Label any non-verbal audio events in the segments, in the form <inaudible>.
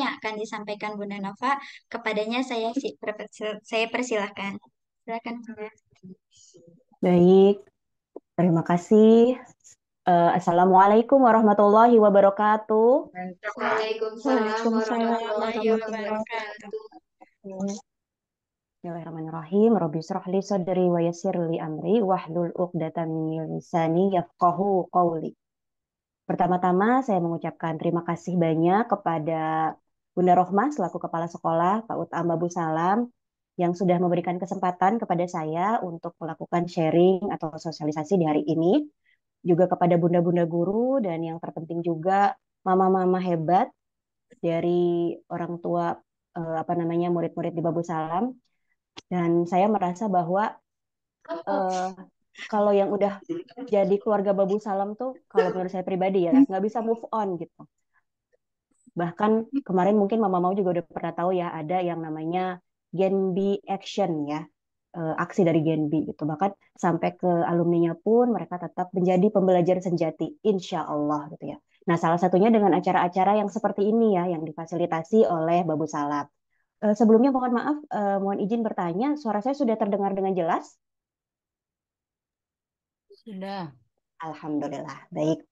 yang akan disampaikan Bunda Nova, kepadanya saya saya persilahkan. Silakan Bunda. Baik, terima kasih. Uh, Assalamualaikum warahmatullahi wabarakatuh. Waalaikumsalam warahmatullahi wabarakatuh. amri wahlul min qawli. Pertama-tama saya mengucapkan terima kasih banyak kepada Bunda Rohma selaku Kepala Sekolah Pak Utama Bu Salam yang sudah memberikan kesempatan kepada saya untuk melakukan sharing atau sosialisasi di hari ini. Juga kepada bunda-bunda guru dan yang terpenting juga mama-mama hebat dari orang tua eh, apa namanya murid-murid di Babu Salam. Dan saya merasa bahwa eh, kalau yang udah jadi keluarga Babu Salam tuh kalau menurut saya pribadi ya nggak bisa move on gitu Bahkan hmm. kemarin mungkin Mama Mau juga udah pernah tahu ya ada yang namanya Gen B Action ya eh, aksi dari Gen B gitu. Bahkan sampai ke alumninya pun mereka tetap menjadi pembelajar senjati, insya Allah gitu ya. Nah salah satunya dengan acara-acara yang seperti ini ya, yang difasilitasi oleh Babu Salat. Eh, sebelumnya mohon maaf, eh, mohon izin bertanya, suara saya sudah terdengar dengan jelas? Sudah. Alhamdulillah, baik.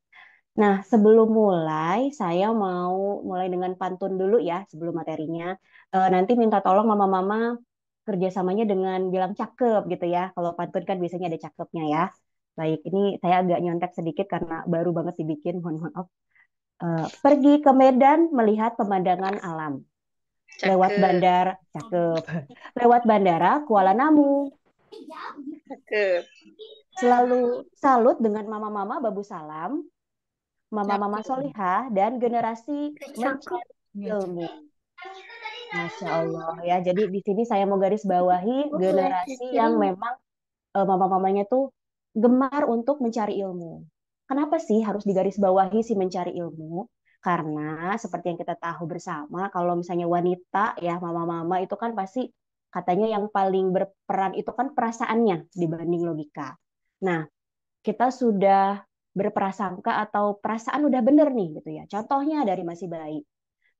Nah, sebelum mulai, saya mau mulai dengan pantun dulu ya, sebelum materinya. E, nanti minta tolong mama-mama kerjasamanya dengan bilang cakep gitu ya. Kalau pantun kan biasanya ada cakepnya ya. Baik, ini saya agak nyontek sedikit karena baru banget dibikin, mohon maaf. E, pergi ke Medan melihat pemandangan alam. Cakep. Lewat bandara, cakep. Lewat bandara Kuala Namu. Cakep. Selalu salut dengan mama-mama babu salam, mama-mama solihah dan generasi mencari iya, ilmu. Masya Allah ya. Jadi di sini saya mau garis bawahi oh, iya, generasi yang memang uh, mama-mamanya tuh gemar untuk mencari ilmu. Kenapa sih harus digaris bawahi si mencari ilmu? Karena seperti yang kita tahu bersama, kalau misalnya wanita ya mama-mama itu kan pasti katanya yang paling berperan itu kan perasaannya dibanding logika. Nah, kita sudah berprasangka atau perasaan udah bener nih gitu ya. Contohnya dari masih bayi,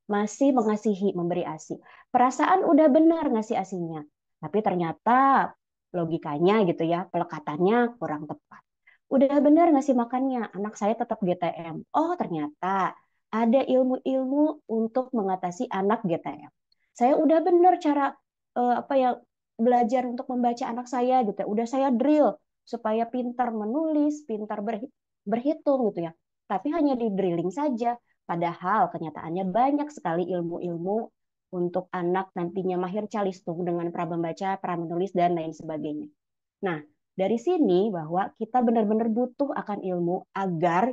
masih mengasihi, memberi ASI. Perasaan udah benar ngasih ASINYA, tapi ternyata logikanya gitu ya, pelekatannya kurang tepat. Udah benar ngasih makannya, anak saya tetap GTM. Oh ternyata ada ilmu-ilmu untuk mengatasi anak GTM. Saya udah benar cara eh, apa ya belajar untuk membaca anak saya gitu. Ya. Udah saya drill supaya pintar menulis, pintar berhitung gitu ya. Tapi hanya di drilling saja. Padahal kenyataannya banyak sekali ilmu-ilmu untuk anak nantinya mahir calistung dengan pra membaca, pra menulis dan lain sebagainya. Nah, dari sini bahwa kita benar-benar butuh akan ilmu agar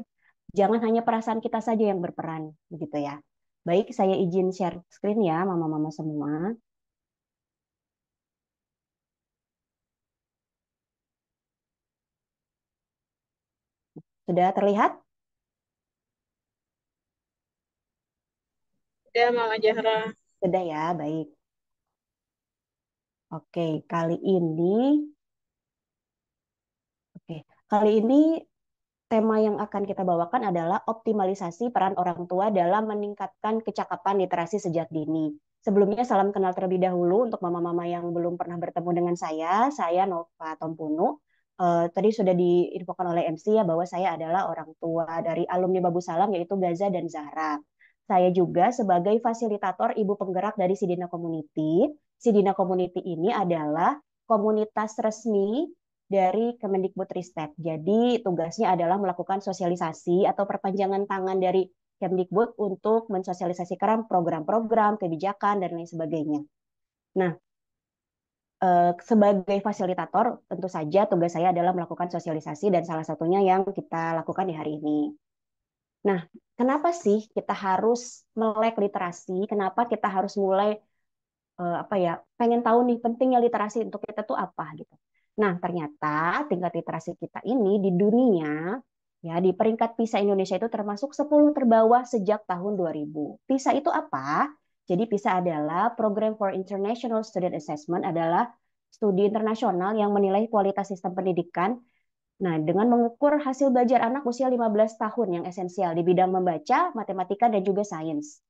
jangan hanya perasaan kita saja yang berperan, begitu ya. Baik, saya izin share screen ya, mama-mama semua. Sudah terlihat? Sudah, ya, Mama Jahra. Sudah ya, baik. Oke, kali ini Oke, kali ini tema yang akan kita bawakan adalah optimalisasi peran orang tua dalam meningkatkan kecakapan literasi sejak dini. Sebelumnya salam kenal terlebih dahulu untuk mama-mama yang belum pernah bertemu dengan saya. Saya Nova Tompunu uh, tadi sudah diinfokan oleh MC ya bahwa saya adalah orang tua dari alumni Babu Salam yaitu Gaza dan Zahra. Saya juga sebagai fasilitator ibu penggerak dari Sidina Community. Sidina Community ini adalah komunitas resmi dari Kemendikbudristek. Jadi tugasnya adalah melakukan sosialisasi atau perpanjangan tangan dari Kemendikbud untuk mensosialisasikan program-program, kebijakan, dan lain sebagainya. Nah, Eh, sebagai fasilitator tentu saja tugas saya adalah melakukan sosialisasi dan salah satunya yang kita lakukan di hari ini. Nah, kenapa sih kita harus melek literasi? Kenapa kita harus mulai eh, apa ya? Pengen tahu nih pentingnya literasi untuk kita tuh apa gitu. Nah, ternyata tingkat literasi kita ini di dunia ya di peringkat PISA Indonesia itu termasuk 10 terbawah sejak tahun 2000. PISA itu apa? Jadi PISA adalah Program for International Student Assessment adalah studi internasional yang menilai kualitas sistem pendidikan. Nah, dengan mengukur hasil belajar anak usia 15 tahun yang esensial di bidang membaca, matematika, dan juga sains.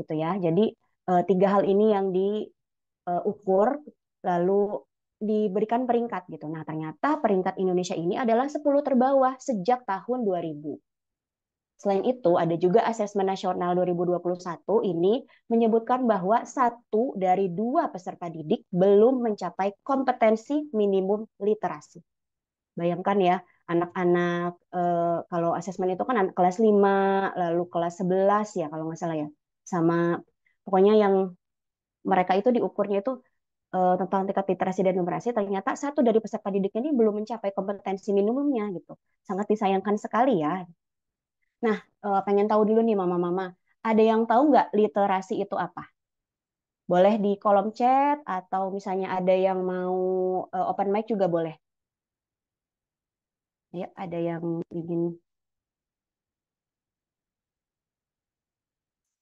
Gitu ya. Jadi eh, tiga hal ini yang diukur eh, lalu diberikan peringkat gitu. Nah, ternyata peringkat Indonesia ini adalah 10 terbawah sejak tahun 2000. Selain itu, ada juga asesmen nasional 2021 ini menyebutkan bahwa satu dari dua peserta didik belum mencapai kompetensi minimum literasi. Bayangkan ya, anak-anak e, kalau asesmen itu kan anak kelas 5, lalu kelas 11 ya kalau nggak salah ya. Sama pokoknya yang mereka itu diukurnya itu e, tentang tingkat literasi dan numerasi ternyata satu dari peserta didiknya ini belum mencapai kompetensi minimumnya gitu. Sangat disayangkan sekali ya. Nah, eh, pengen tahu dulu nih mama-mama, ada yang tahu nggak literasi itu apa? Boleh di kolom chat atau misalnya ada yang mau eh, open mic juga boleh. Ya, ada yang ingin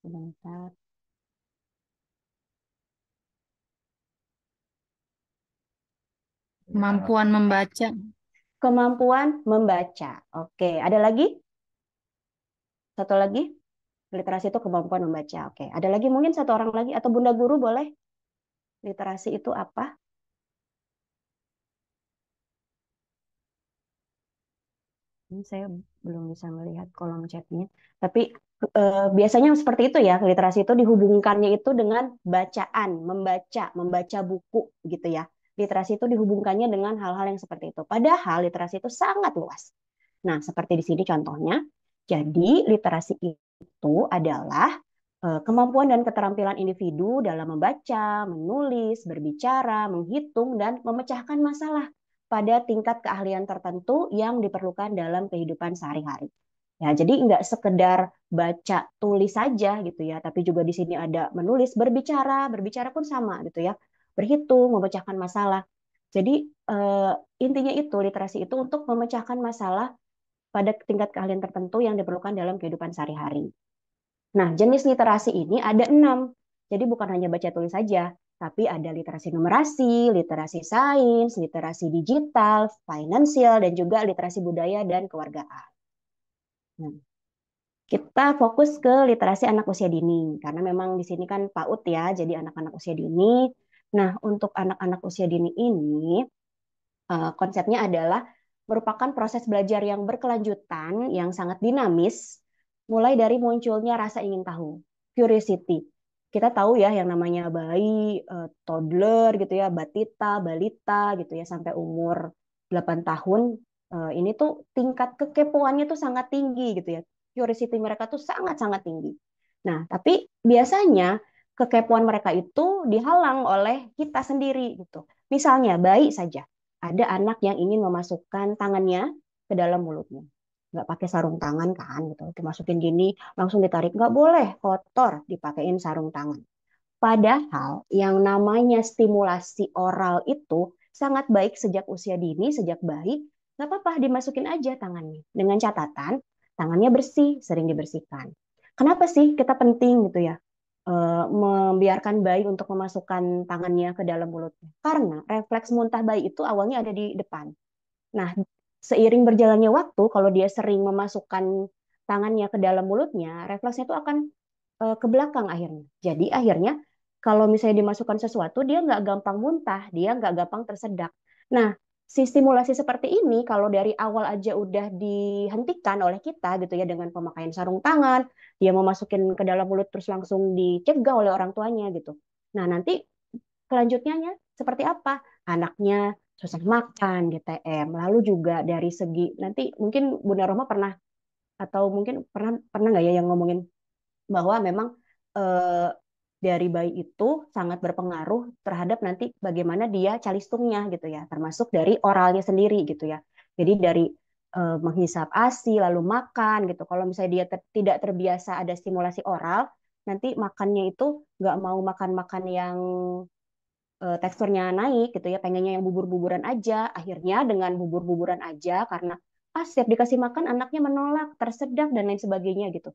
sebentar. Kemampuan membaca. Kemampuan membaca. Oke, ada lagi? Satu lagi, literasi itu kemampuan membaca. Oke, ada lagi mungkin satu orang lagi atau Bunda Guru boleh. Literasi itu apa? Ini hmm, saya belum bisa melihat kolom chatnya, tapi eh, biasanya seperti itu ya. Literasi itu dihubungkannya itu dengan bacaan, membaca, membaca buku gitu ya. Literasi itu dihubungkannya dengan hal-hal yang seperti itu. Padahal literasi itu sangat luas. Nah, seperti di sini contohnya, jadi, literasi itu adalah eh, kemampuan dan keterampilan individu dalam membaca, menulis, berbicara, menghitung, dan memecahkan masalah pada tingkat keahlian tertentu yang diperlukan dalam kehidupan sehari-hari. Ya, jadi nggak sekedar baca tulis saja gitu ya, tapi juga di sini ada menulis, berbicara, berbicara pun sama gitu ya, berhitung, memecahkan masalah. Jadi eh, intinya itu literasi itu untuk memecahkan masalah pada tingkat keahlian tertentu yang diperlukan dalam kehidupan sehari-hari. Nah, jenis literasi ini ada enam. Jadi bukan hanya baca tulis saja, tapi ada literasi numerasi, literasi sains, literasi digital, finansial, dan juga literasi budaya dan kewargaan. Nah, kita fokus ke literasi anak usia dini, karena memang di sini kan PAUD ya, jadi anak-anak usia dini. Nah, untuk anak-anak usia dini ini, eh, konsepnya adalah merupakan proses belajar yang berkelanjutan yang sangat dinamis, mulai dari munculnya rasa ingin tahu, curiosity. Kita tahu ya yang namanya bayi, eh, toddler gitu ya, batita, balita gitu ya sampai umur 8 tahun eh, ini tuh tingkat kekepoannya tuh sangat tinggi gitu ya. Curiosity mereka tuh sangat-sangat tinggi. Nah, tapi biasanya kekepoan mereka itu dihalang oleh kita sendiri gitu. Misalnya bayi saja ada anak yang ingin memasukkan tangannya ke dalam mulutnya nggak pakai sarung tangan kan gitu dimasukin gini langsung ditarik nggak boleh kotor dipakein sarung tangan padahal yang namanya stimulasi oral itu sangat baik sejak usia dini sejak bayi nggak apa-apa dimasukin aja tangannya dengan catatan tangannya bersih sering dibersihkan kenapa sih kita penting gitu ya Eh, membiarkan bayi untuk memasukkan tangannya ke dalam mulutnya. Karena refleks muntah bayi itu awalnya ada di depan. Nah, seiring berjalannya waktu, kalau dia sering memasukkan tangannya ke dalam mulutnya, refleksnya itu akan eh, ke belakang akhirnya. Jadi akhirnya kalau misalnya dimasukkan sesuatu, dia nggak gampang muntah, dia nggak gampang tersedak. Nah, si stimulasi seperti ini kalau dari awal aja udah dihentikan oleh kita gitu ya dengan pemakaian sarung tangan, dia mau masukin ke dalam mulut terus langsung dicegah oleh orang tuanya gitu. Nah, nanti kelanjutnya seperti apa? Anaknya susah makan GTM, lalu juga dari segi nanti mungkin Bunda Roma pernah atau mungkin pernah pernah nggak ya yang ngomongin bahwa memang eh, dari bayi itu sangat berpengaruh terhadap nanti bagaimana dia calistungnya gitu ya, termasuk dari oralnya sendiri gitu ya. Jadi dari e, menghisap ASI lalu makan gitu. Kalau misalnya dia ter, tidak terbiasa ada stimulasi oral, nanti makannya itu nggak mau makan-makan yang e, teksturnya naik gitu ya, pengennya yang bubur-buburan aja. Akhirnya dengan bubur-buburan aja karena ah setiap dikasih makan anaknya menolak, tersedak dan lain sebagainya gitu.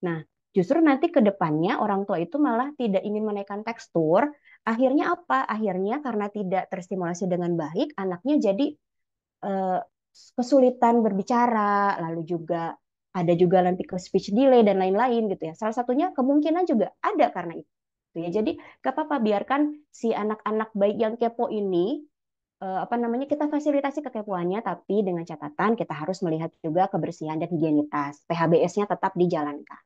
Nah, Justru nanti ke depannya orang tua itu malah tidak ingin menaikkan tekstur, akhirnya apa? Akhirnya karena tidak terstimulasi dengan baik, anaknya jadi eh, kesulitan berbicara, lalu juga ada juga nanti ke speech delay dan lain-lain gitu ya. Salah satunya kemungkinan juga ada karena itu. Ya, jadi ke apa-apa biarkan si anak-anak baik yang kepo ini eh, apa namanya kita fasilitasi kekepoannya tapi dengan catatan kita harus melihat juga kebersihan dan higienitas. PHBS-nya tetap dijalankan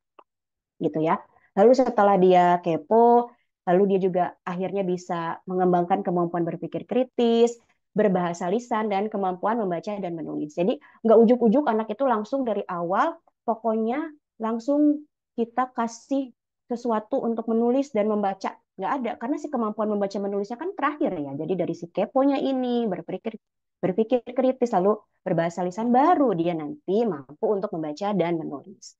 gitu ya. Lalu setelah dia kepo, lalu dia juga akhirnya bisa mengembangkan kemampuan berpikir kritis, berbahasa lisan, dan kemampuan membaca dan menulis. Jadi nggak ujuk-ujuk anak itu langsung dari awal, pokoknya langsung kita kasih sesuatu untuk menulis dan membaca. Nggak ada, karena si kemampuan membaca menulisnya kan terakhir ya. Jadi dari si keponya ini, berpikir berpikir kritis, lalu berbahasa lisan baru dia nanti mampu untuk membaca dan menulis.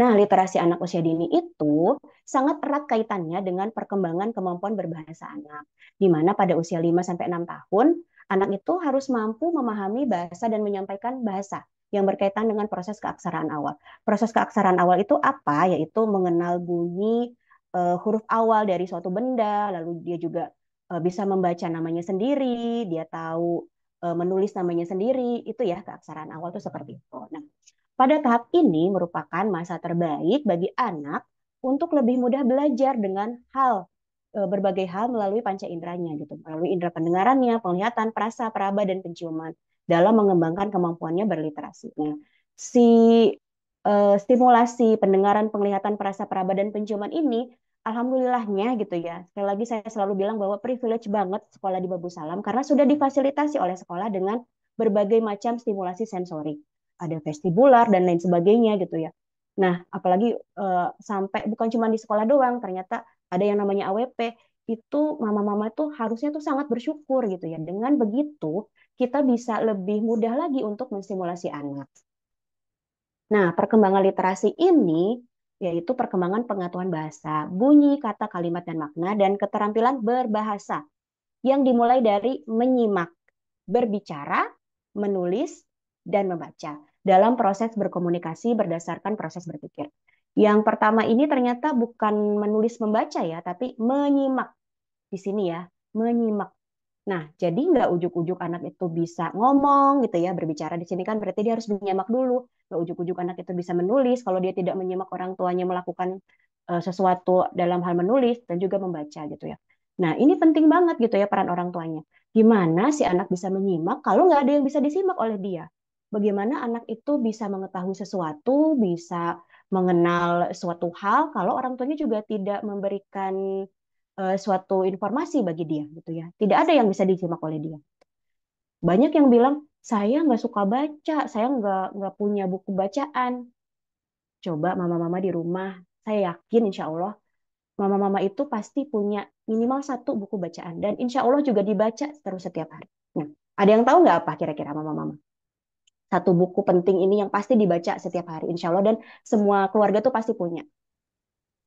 Nah, literasi anak usia dini itu sangat erat kaitannya dengan perkembangan kemampuan berbahasa anak, di mana pada usia 5-6 tahun, anak itu harus mampu memahami bahasa dan menyampaikan bahasa yang berkaitan dengan proses keaksaraan awal. Proses keaksaraan awal itu apa? Yaitu mengenal bunyi uh, huruf awal dari suatu benda, lalu dia juga uh, bisa membaca namanya sendiri, dia tahu eh, menulis namanya sendiri itu ya keaksaraan awal itu seperti itu. Nah, pada tahap ini merupakan masa terbaik bagi anak untuk lebih mudah belajar dengan hal e, berbagai hal melalui panca inderanya gitu, melalui indera pendengarannya, penglihatan, perasa, peraba dan penciuman dalam mengembangkan kemampuannya berliterasi. Nah, si uh, stimulasi pendengaran, penglihatan, perasa, peraba dan penciuman ini alhamdulillahnya gitu ya. Sekali lagi saya selalu bilang bahwa privilege banget sekolah di Babu Salam karena sudah difasilitasi oleh sekolah dengan berbagai macam stimulasi sensorik ada vestibular dan lain sebagainya gitu ya. Nah, apalagi uh, sampai bukan cuma di sekolah doang, ternyata ada yang namanya AWP itu mama-mama tuh harusnya tuh sangat bersyukur gitu ya. Dengan begitu kita bisa lebih mudah lagi untuk menstimulasi anak. Nah, perkembangan literasi ini yaitu perkembangan pengetahuan bahasa, bunyi, kata, kalimat, dan makna, dan keterampilan berbahasa yang dimulai dari menyimak, berbicara, menulis, dan membaca dalam proses berkomunikasi berdasarkan proses berpikir. Yang pertama ini ternyata bukan menulis membaca ya, tapi menyimak. Di sini ya, menyimak. Nah, jadi nggak ujuk-ujuk anak itu bisa ngomong gitu ya, berbicara di sini kan berarti dia harus menyimak dulu. Nggak ujuk-ujuk anak itu bisa menulis kalau dia tidak menyimak orang tuanya melakukan eh, sesuatu dalam hal menulis dan juga membaca gitu ya. Nah, ini penting banget gitu ya peran orang tuanya. Gimana si anak bisa menyimak kalau nggak ada yang bisa disimak oleh dia? bagaimana anak itu bisa mengetahui sesuatu, bisa mengenal suatu hal kalau orang tuanya juga tidak memberikan uh, suatu informasi bagi dia gitu ya. Tidak ada yang bisa disimak oleh dia. Banyak yang bilang saya nggak suka baca, saya nggak nggak punya buku bacaan. Coba mama-mama di rumah, saya yakin insya Allah mama-mama itu pasti punya minimal satu buku bacaan dan insya Allah juga dibaca terus setiap hari. Nah, ada yang tahu nggak apa kira-kira mama-mama? satu buku penting ini yang pasti dibaca setiap hari insya Allah dan semua keluarga tuh pasti punya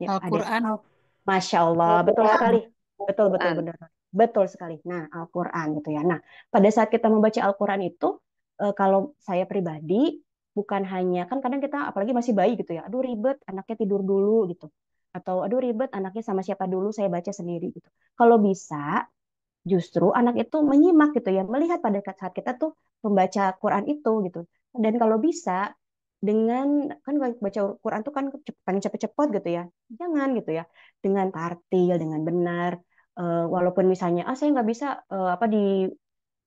ya, Al-Quran Masya Allah betul sekali betul betul benar betul sekali nah Al-Quran gitu ya nah pada saat kita membaca Al-Quran itu eh, kalau saya pribadi bukan hanya kan kadang kita apalagi masih bayi gitu ya aduh ribet anaknya tidur dulu gitu atau aduh ribet anaknya sama siapa dulu saya baca sendiri gitu kalau bisa justru anak itu menyimak gitu ya melihat pada saat kita tuh pembaca Quran itu gitu. Dan kalau bisa dengan kan baca Quran itu kan pengen cepet-cepet gitu ya, jangan gitu ya, dengan tartil, dengan benar, uh, walaupun misalnya ah saya nggak bisa uh, apa di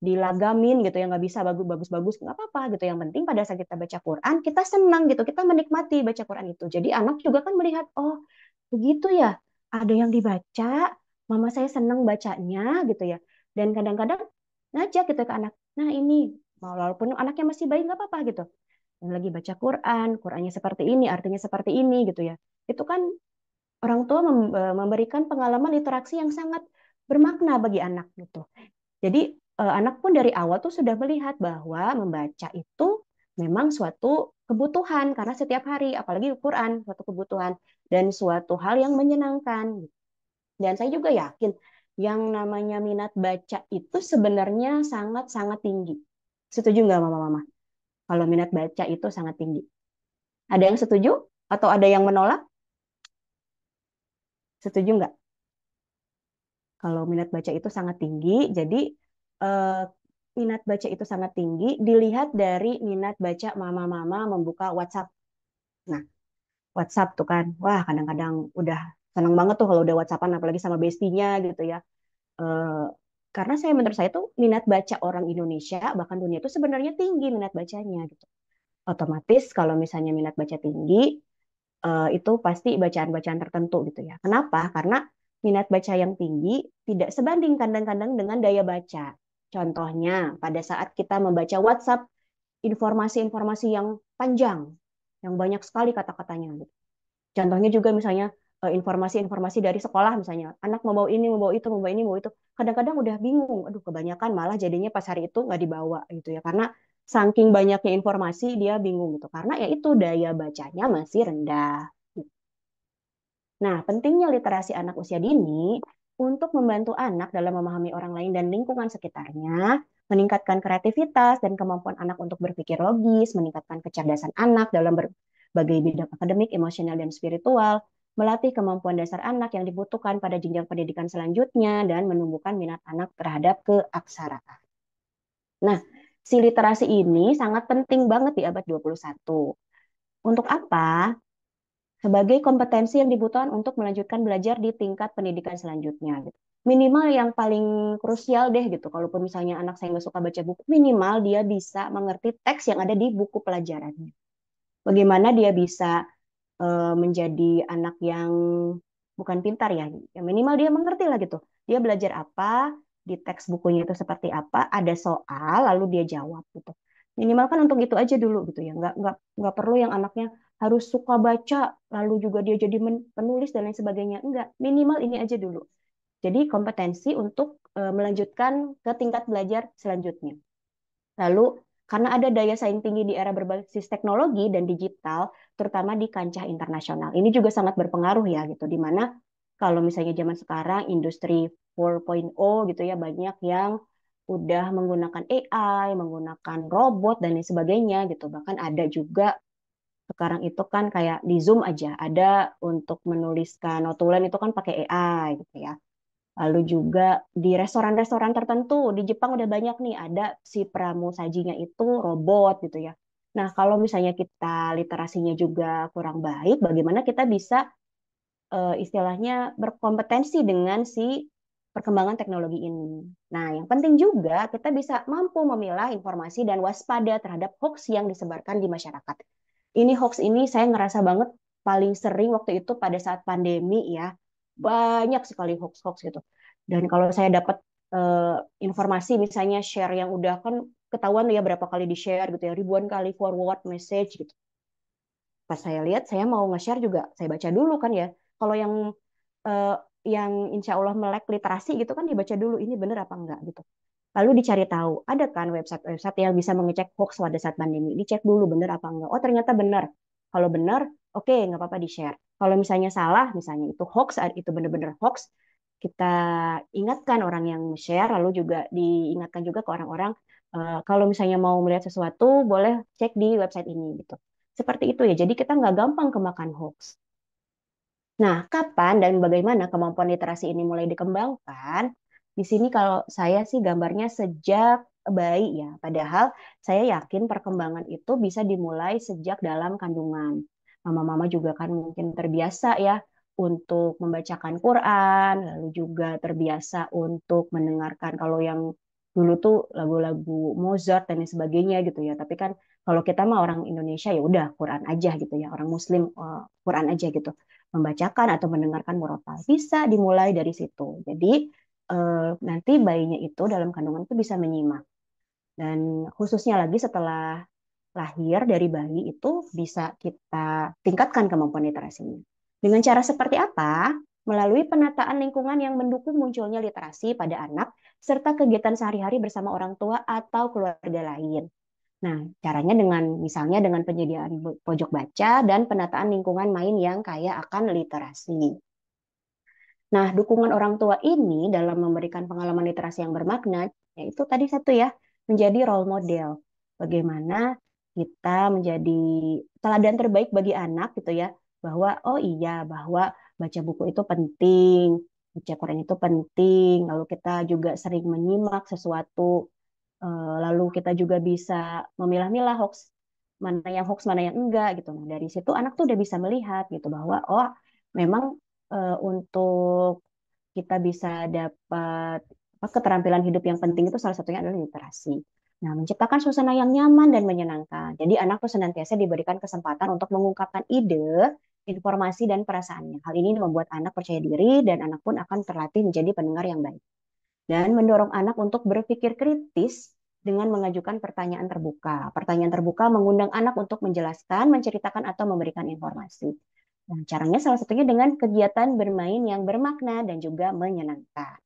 dilagamin gitu ya nggak bisa bagus bagus bagus nggak apa apa gitu yang penting pada saat kita baca Quran kita senang gitu kita menikmati baca Quran itu jadi anak juga kan melihat oh begitu ya ada yang dibaca mama saya senang bacanya gitu ya dan kadang-kadang ngajak gitu ke anak nah ini mau walaupun anaknya masih bayi nggak apa-apa gitu yang lagi baca Quran Qurannya seperti ini artinya seperti ini gitu ya itu kan orang tua e, memberikan pengalaman interaksi yang sangat bermakna bagi anak gitu jadi e, anak pun dari awal tuh sudah melihat bahwa membaca itu memang suatu kebutuhan karena setiap hari apalagi Quran suatu kebutuhan dan suatu hal yang menyenangkan gitu. dan saya juga yakin yang namanya minat baca itu sebenarnya sangat-sangat tinggi Setuju nggak mama-mama? Kalau minat baca itu sangat tinggi. Ada yang setuju atau ada yang menolak? Setuju nggak? Kalau minat baca itu sangat tinggi, jadi eh, minat baca itu sangat tinggi dilihat dari minat baca mama-mama membuka WhatsApp. Nah, WhatsApp tuh kan, wah kadang-kadang udah seneng banget tuh kalau udah WhatsAppan apalagi sama bestinya gitu ya. Eh, karena saya menurut saya itu minat baca orang Indonesia bahkan dunia itu sebenarnya tinggi minat bacanya gitu. Otomatis kalau misalnya minat baca tinggi uh, itu pasti bacaan-bacaan tertentu gitu ya. Kenapa? Karena minat baca yang tinggi tidak sebanding kadang-kadang dengan daya baca. Contohnya pada saat kita membaca WhatsApp informasi-informasi yang panjang, yang banyak sekali kata-katanya gitu. Contohnya juga misalnya Eh, informasi-informasi dari sekolah misalnya anak mau bawa ini mau bawa itu mau bawa ini mau itu kadang-kadang udah bingung aduh kebanyakan malah jadinya pas hari itu nggak dibawa gitu ya karena saking banyaknya informasi dia bingung gitu karena ya itu daya bacanya masih rendah nah pentingnya literasi anak usia dini untuk membantu anak dalam memahami orang lain dan lingkungan sekitarnya meningkatkan kreativitas dan kemampuan anak untuk berpikir logis meningkatkan kecerdasan anak dalam berbagai bidang akademik, emosional, dan spiritual, melatih kemampuan dasar anak yang dibutuhkan pada jenjang pendidikan selanjutnya, dan menumbuhkan minat anak terhadap keaksaraan. Nah, si literasi ini sangat penting banget di abad 21. Untuk apa? Sebagai kompetensi yang dibutuhkan untuk melanjutkan belajar di tingkat pendidikan selanjutnya. Gitu. Minimal yang paling krusial deh gitu, kalaupun misalnya anak saya nggak suka baca buku, minimal dia bisa mengerti teks yang ada di buku pelajarannya. Bagaimana dia bisa uh, menjadi anak yang bukan pintar ya, ya minimal dia mengerti lah gitu. Dia belajar apa, di teks bukunya itu seperti apa, ada soal lalu dia jawab gitu. Minimal kan untuk itu aja dulu gitu ya, nggak nggak nggak perlu yang anaknya harus suka baca lalu juga dia jadi penulis dan lain sebagainya enggak minimal ini aja dulu jadi kompetensi untuk e, melanjutkan ke tingkat belajar selanjutnya lalu karena ada daya saing tinggi di era berbasis teknologi dan digital, terutama di kancah internasional. Ini juga sangat berpengaruh ya gitu, di mana kalau misalnya zaman sekarang industri 4.0 gitu ya banyak yang udah menggunakan AI, menggunakan robot dan lain sebagainya gitu. Bahkan ada juga sekarang itu kan kayak di Zoom aja ada untuk menuliskan notulen itu kan pakai AI gitu ya. Lalu juga di restoran-restoran tertentu di Jepang udah banyak nih ada si pramu sajinya itu robot gitu ya. Nah, kalau misalnya kita literasinya juga kurang baik, bagaimana kita bisa eh, istilahnya berkompetensi dengan si perkembangan teknologi ini. Nah, yang penting juga kita bisa mampu memilah informasi dan waspada terhadap hoax yang disebarkan di masyarakat. Ini hoax ini saya ngerasa banget paling sering waktu itu pada saat pandemi ya banyak sekali hoax-hoax gitu. Dan kalau saya dapat uh, informasi misalnya share yang udah kan ketahuan ya berapa kali di-share gitu ya, ribuan kali forward message gitu. Pas saya lihat saya mau nge-share juga, saya baca dulu kan ya. Kalau yang uh, yang insya Allah melek literasi gitu kan dibaca dulu ini bener apa enggak gitu. Lalu dicari tahu, ada kan website-website yang bisa mengecek hoax pada saat pandemi. Dicek dulu bener apa enggak. Oh ternyata bener Kalau bener oke okay, nggak apa-apa di-share. Kalau misalnya salah, misalnya itu hoax, itu benar-benar hoax, kita ingatkan orang yang share, lalu juga diingatkan juga ke orang-orang uh, kalau misalnya mau melihat sesuatu, boleh cek di website ini gitu. Seperti itu ya. Jadi kita nggak gampang kemakan hoax. Nah, kapan dan bagaimana kemampuan literasi ini mulai dikembangkan? Di sini kalau saya sih gambarnya sejak bayi ya. Padahal saya yakin perkembangan itu bisa dimulai sejak dalam kandungan mama-mama juga kan mungkin terbiasa ya untuk membacakan Quran, lalu juga terbiasa untuk mendengarkan kalau yang dulu tuh lagu-lagu Mozart dan sebagainya gitu ya. Tapi kan kalau kita mah orang Indonesia ya udah Quran aja gitu ya, orang Muslim uh, Quran aja gitu, membacakan atau mendengarkan murotal bisa dimulai dari situ. Jadi uh, nanti bayinya itu dalam kandungan itu bisa menyimak dan khususnya lagi setelah lahir dari bayi itu bisa kita tingkatkan kemampuan literasinya. Dengan cara seperti apa? Melalui penataan lingkungan yang mendukung munculnya literasi pada anak, serta kegiatan sehari-hari bersama orang tua atau keluarga lain. Nah, caranya dengan misalnya dengan penyediaan pojok baca dan penataan lingkungan main yang kaya akan literasi. Nah, dukungan orang tua ini dalam memberikan pengalaman literasi yang bermakna, yaitu tadi satu ya, menjadi role model. Bagaimana kita menjadi teladan terbaik bagi anak gitu ya bahwa oh iya bahwa baca buku itu penting baca Quran itu penting lalu kita juga sering menyimak sesuatu eh, lalu kita juga bisa memilah-milah hoax mana yang hoax mana yang enggak gitu nah dari situ anak tuh udah bisa melihat gitu bahwa oh memang eh, untuk kita bisa dapat keterampilan hidup yang penting itu salah satunya adalah literasi Nah, menciptakan suasana yang nyaman dan menyenangkan. Jadi anak tuh senantiasa diberikan kesempatan untuk mengungkapkan ide, informasi dan perasaannya. Hal ini membuat anak percaya diri dan anak pun akan terlatih menjadi pendengar yang baik. Dan mendorong anak untuk berpikir kritis dengan mengajukan pertanyaan terbuka. Pertanyaan terbuka mengundang anak untuk menjelaskan, menceritakan atau memberikan informasi. Nah, caranya salah satunya dengan kegiatan bermain yang bermakna dan juga menyenangkan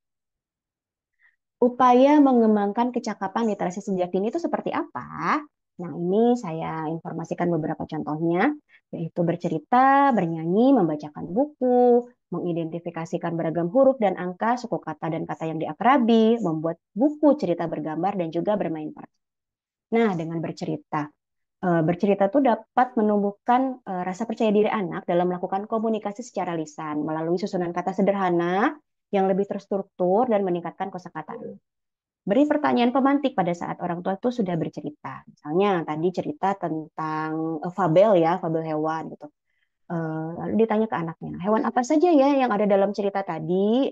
upaya mengembangkan kecakapan literasi sejak dini itu seperti apa? Nah, ini saya informasikan beberapa contohnya, yaitu bercerita, bernyanyi, membacakan buku, mengidentifikasikan beragam huruf dan angka, suku kata dan kata yang diakrabi, membuat buku cerita bergambar, dan juga bermain peran. Nah, dengan bercerita, eh, bercerita itu dapat menumbuhkan eh, rasa percaya diri anak dalam melakukan komunikasi secara lisan melalui susunan kata sederhana yang lebih terstruktur dan meningkatkan kosakata. Hmm. Beri pertanyaan pemantik pada saat orang tua itu sudah bercerita. Misalnya tadi cerita tentang eh, fabel ya, fabel hewan gitu. Eh, lalu ditanya ke anaknya, hewan apa saja ya yang ada dalam cerita tadi?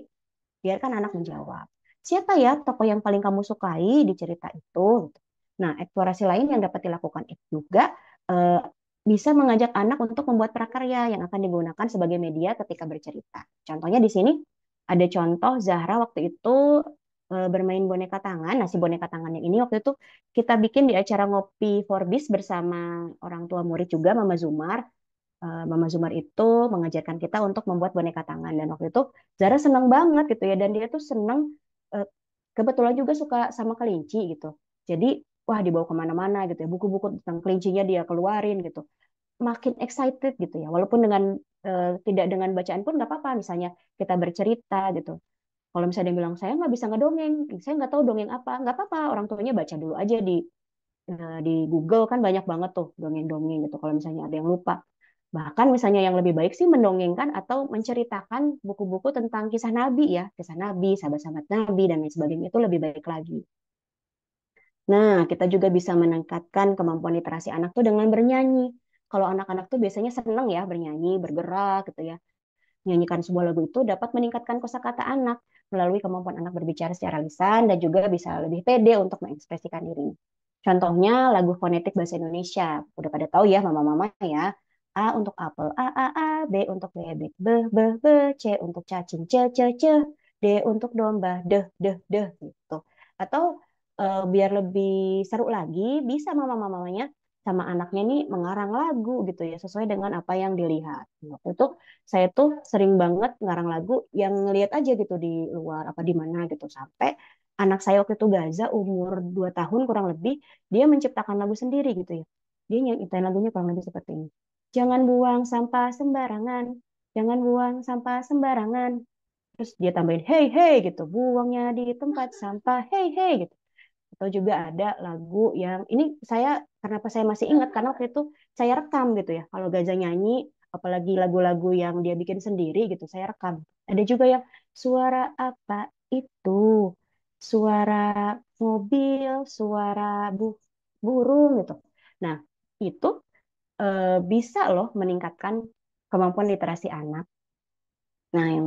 Biarkan anak menjawab. Siapa ya tokoh yang paling kamu sukai di cerita itu? Nah, eksplorasi lain yang dapat dilakukan itu juga eh, bisa mengajak anak untuk membuat prakarya yang akan digunakan sebagai media ketika bercerita. Contohnya di sini ada contoh Zahra waktu itu eh, bermain boneka tangan. nasi boneka boneka tangannya ini waktu itu kita bikin di acara ngopi Forbes bersama orang tua murid juga, Mama Zumar. Eh, Mama Zumar itu mengajarkan kita untuk membuat boneka tangan dan waktu itu Zahra senang banget gitu ya dan dia tuh senang eh, kebetulan juga suka sama kelinci gitu. Jadi wah dibawa kemana-mana gitu ya buku-buku tentang kelincinya dia keluarin gitu makin excited gitu ya walaupun dengan Eh, tidak dengan bacaan pun nggak apa-apa misalnya kita bercerita gitu kalau misalnya dia bilang saya nggak bisa ngedongeng saya nggak tahu dongeng apa nggak apa-apa orang tuanya baca dulu aja di eh, di Google kan banyak banget tuh dongeng-dongeng gitu kalau misalnya ada yang lupa bahkan misalnya yang lebih baik sih mendongengkan atau menceritakan buku-buku tentang kisah nabi ya kisah nabi sahabat-sahabat nabi dan lain sebagainya itu lebih baik lagi Nah, kita juga bisa meningkatkan kemampuan literasi anak tuh dengan bernyanyi kalau anak-anak tuh biasanya seneng ya bernyanyi, bergerak gitu ya. Nyanyikan sebuah lagu itu dapat meningkatkan kosakata anak melalui kemampuan anak berbicara secara lisan dan juga bisa lebih pede untuk mengekspresikan diri. Contohnya lagu fonetik bahasa Indonesia. Udah pada tahu ya mama-mama ya. A untuk apel, A, A, A, B untuk bebek, B, B, B, C untuk cacing, C, C, C, D untuk domba, D, D, D gitu. Atau uh, biar lebih seru lagi, bisa mama-mamanya sama anaknya nih mengarang lagu gitu ya sesuai dengan apa yang dilihat. Waktu itu saya tuh sering banget ngarang lagu yang ngelihat aja gitu di luar apa di mana gitu sampai anak saya waktu itu Gaza umur 2 tahun kurang lebih dia menciptakan lagu sendiri gitu ya. Dia nyanyiin lagunya kurang lebih seperti ini. Jangan buang sampah sembarangan, jangan buang sampah sembarangan. Terus dia tambahin hey hey gitu, buangnya di tempat sampah hey hey gitu atau juga ada lagu yang ini saya karena kenapa saya masih ingat karena waktu itu saya rekam gitu ya kalau gajah nyanyi apalagi lagu-lagu yang dia bikin sendiri gitu saya rekam ada juga yang suara apa itu suara mobil suara bu burung gitu nah itu e, bisa loh meningkatkan kemampuan literasi anak nah yang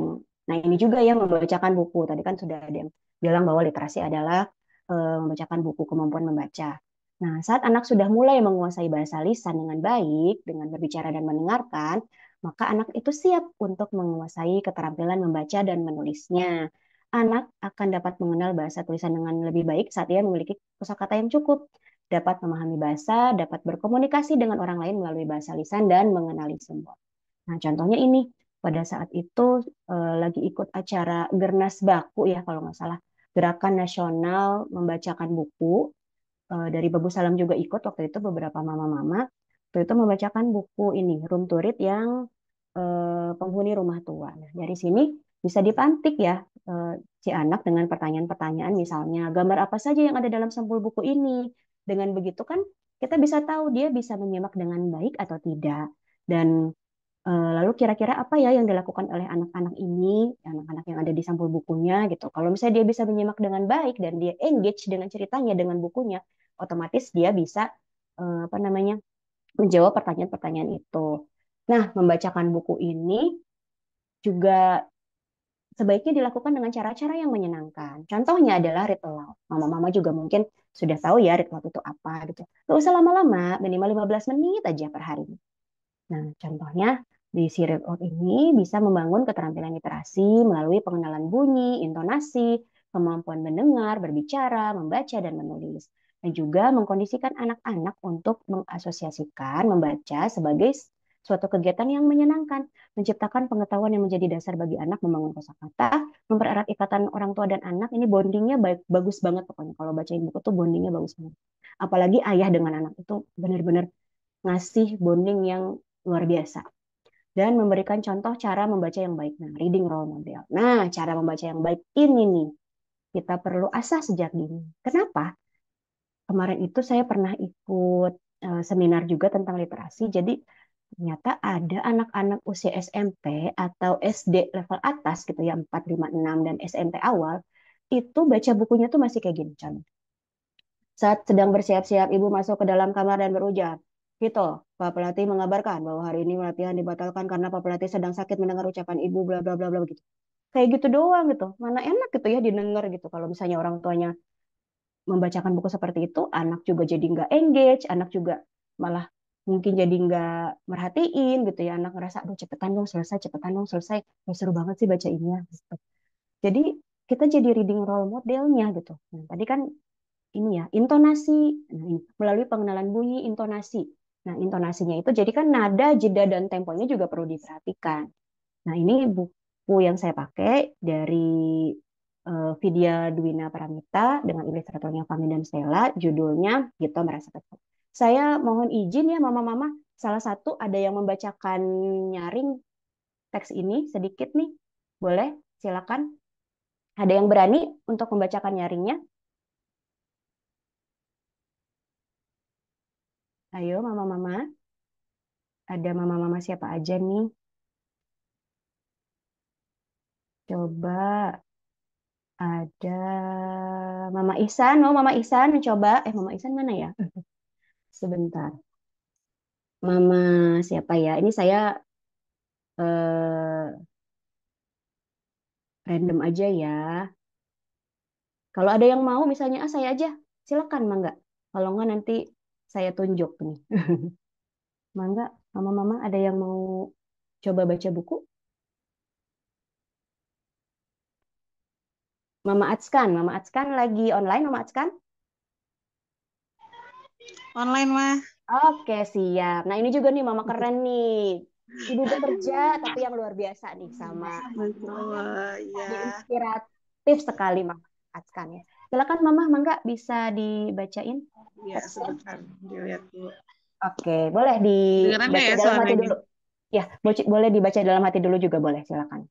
nah ini juga yang membacakan buku tadi kan sudah ada yang bilang bahwa literasi adalah Eh, membacakan buku kemampuan membaca. Nah, saat anak sudah mulai menguasai bahasa lisan dengan baik, dengan berbicara dan mendengarkan, maka anak itu siap untuk menguasai keterampilan membaca dan menulisnya. Anak akan dapat mengenal bahasa tulisan dengan lebih baik saat ia memiliki kosakata yang cukup, dapat memahami bahasa, dapat berkomunikasi dengan orang lain melalui bahasa lisan dan mengenali simbol. Nah, contohnya ini, pada saat itu e, lagi ikut acara Gernas Baku ya kalau nggak salah. Gerakan Nasional Membacakan Buku uh, dari Babu Salam juga ikut waktu itu beberapa mama-mama waktu itu membacakan buku ini Room to Read yang uh, penghuni rumah tua. Nah, dari sini bisa dipantik ya uh, si anak dengan pertanyaan-pertanyaan misalnya gambar apa saja yang ada dalam sampul buku ini. Dengan begitu kan kita bisa tahu dia bisa menyimak dengan baik atau tidak. Dan Eh, lalu kira-kira apa ya yang dilakukan oleh anak-anak ini, anak-anak yang ada di sampul bukunya gitu. Kalau misalnya dia bisa menyimak dengan baik dan dia engage dengan ceritanya, dengan bukunya, otomatis dia bisa eh, apa namanya menjawab pertanyaan-pertanyaan itu. Nah, membacakan buku ini juga sebaiknya dilakukan dengan cara-cara yang menyenangkan. Contohnya adalah read aloud. Mama-mama juga mungkin sudah tahu ya read aloud itu apa gitu. Gak usah lama-lama, minimal 15 menit aja per hari. Nah, contohnya di Serial ini bisa membangun keterampilan literasi melalui pengenalan bunyi, intonasi, kemampuan mendengar, berbicara, membaca, dan menulis. Dan juga mengkondisikan anak-anak untuk mengasosiasikan membaca sebagai suatu kegiatan yang menyenangkan, menciptakan pengetahuan yang menjadi dasar bagi anak membangun kosakata, mempererat ikatan orang tua dan anak. Ini bondingnya baik, bagus banget pokoknya. Kalau bacain buku tuh bondingnya bagus banget. Apalagi ayah dengan anak itu benar-benar ngasih bonding yang luar biasa dan memberikan contoh cara membaca yang baik. Nah, reading role model. Nah, cara membaca yang baik ini nih kita perlu asah sejak dini. Kenapa? Kemarin itu saya pernah ikut eh, seminar juga tentang literasi. Jadi ternyata ada anak-anak usia SMP atau SD level atas gitu ya 4, 5, 6 dan SMP awal itu baca bukunya tuh masih kayak gini. Chan. Saat sedang bersiap-siap ibu masuk ke dalam kamar dan berujar, Vito, gitu Pak Pelatih mengabarkan bahwa hari ini latihan dibatalkan karena Pak Pelatih sedang sakit mendengar ucapan ibu bla bla bla bla gitu. Kayak gitu doang gitu. Mana enak gitu ya didengar gitu kalau misalnya orang tuanya membacakan buku seperti itu, anak juga jadi nggak engage, anak juga malah mungkin jadi nggak merhatiin gitu ya anak ngerasa aduh cepetan dong selesai cepetan dong selesai Oh, seru banget sih baca ini gitu. jadi kita jadi reading role modelnya gitu nah, tadi kan ini ya intonasi nah, melalui pengenalan bunyi intonasi Nah, intonasinya itu jadi kan nada, jeda, dan temponya juga perlu diperhatikan. Nah, ini buku yang saya pakai dari uh, Vidya Dwina Paramita dengan ilustratornya Fami dan Stella, judulnya Gito Merasa Kecil. Saya mohon izin ya mama-mama, salah satu ada yang membacakan nyaring teks ini sedikit nih. Boleh? Silakan. Ada yang berani untuk membacakan nyaringnya? Ayo, mama-mama. Ada mama-mama siapa aja nih? Coba ada Mama Ihsan. Oh, Mama Ihsan coba. Eh, Mama Ihsan mana ya? Sebentar. Mama siapa ya? Ini saya eh, random aja ya. Kalau ada yang mau misalnya ah saya aja, silakan Mangga. Kalau enggak nanti saya tunjuk nih. <laughs> Mangga, mama-mama ada yang mau coba baca buku? Mama Atskan, Mama Atskan lagi online, Mama Atskan? Online, mah. Oke, siap. Nah, ini juga nih Mama keren nih. Ibu bekerja, <laughs> tapi yang luar biasa nih sama. Oh, ya. Inspiratif sekali, Mama Atskan ya. Silakan Mama Mangga bisa dibacain. Iya, sebentar. Dilihat dulu. Oke, boleh dibaca ya, dalam hati dulu. Ya, boleh dibaca dalam hati dulu juga boleh, silakan.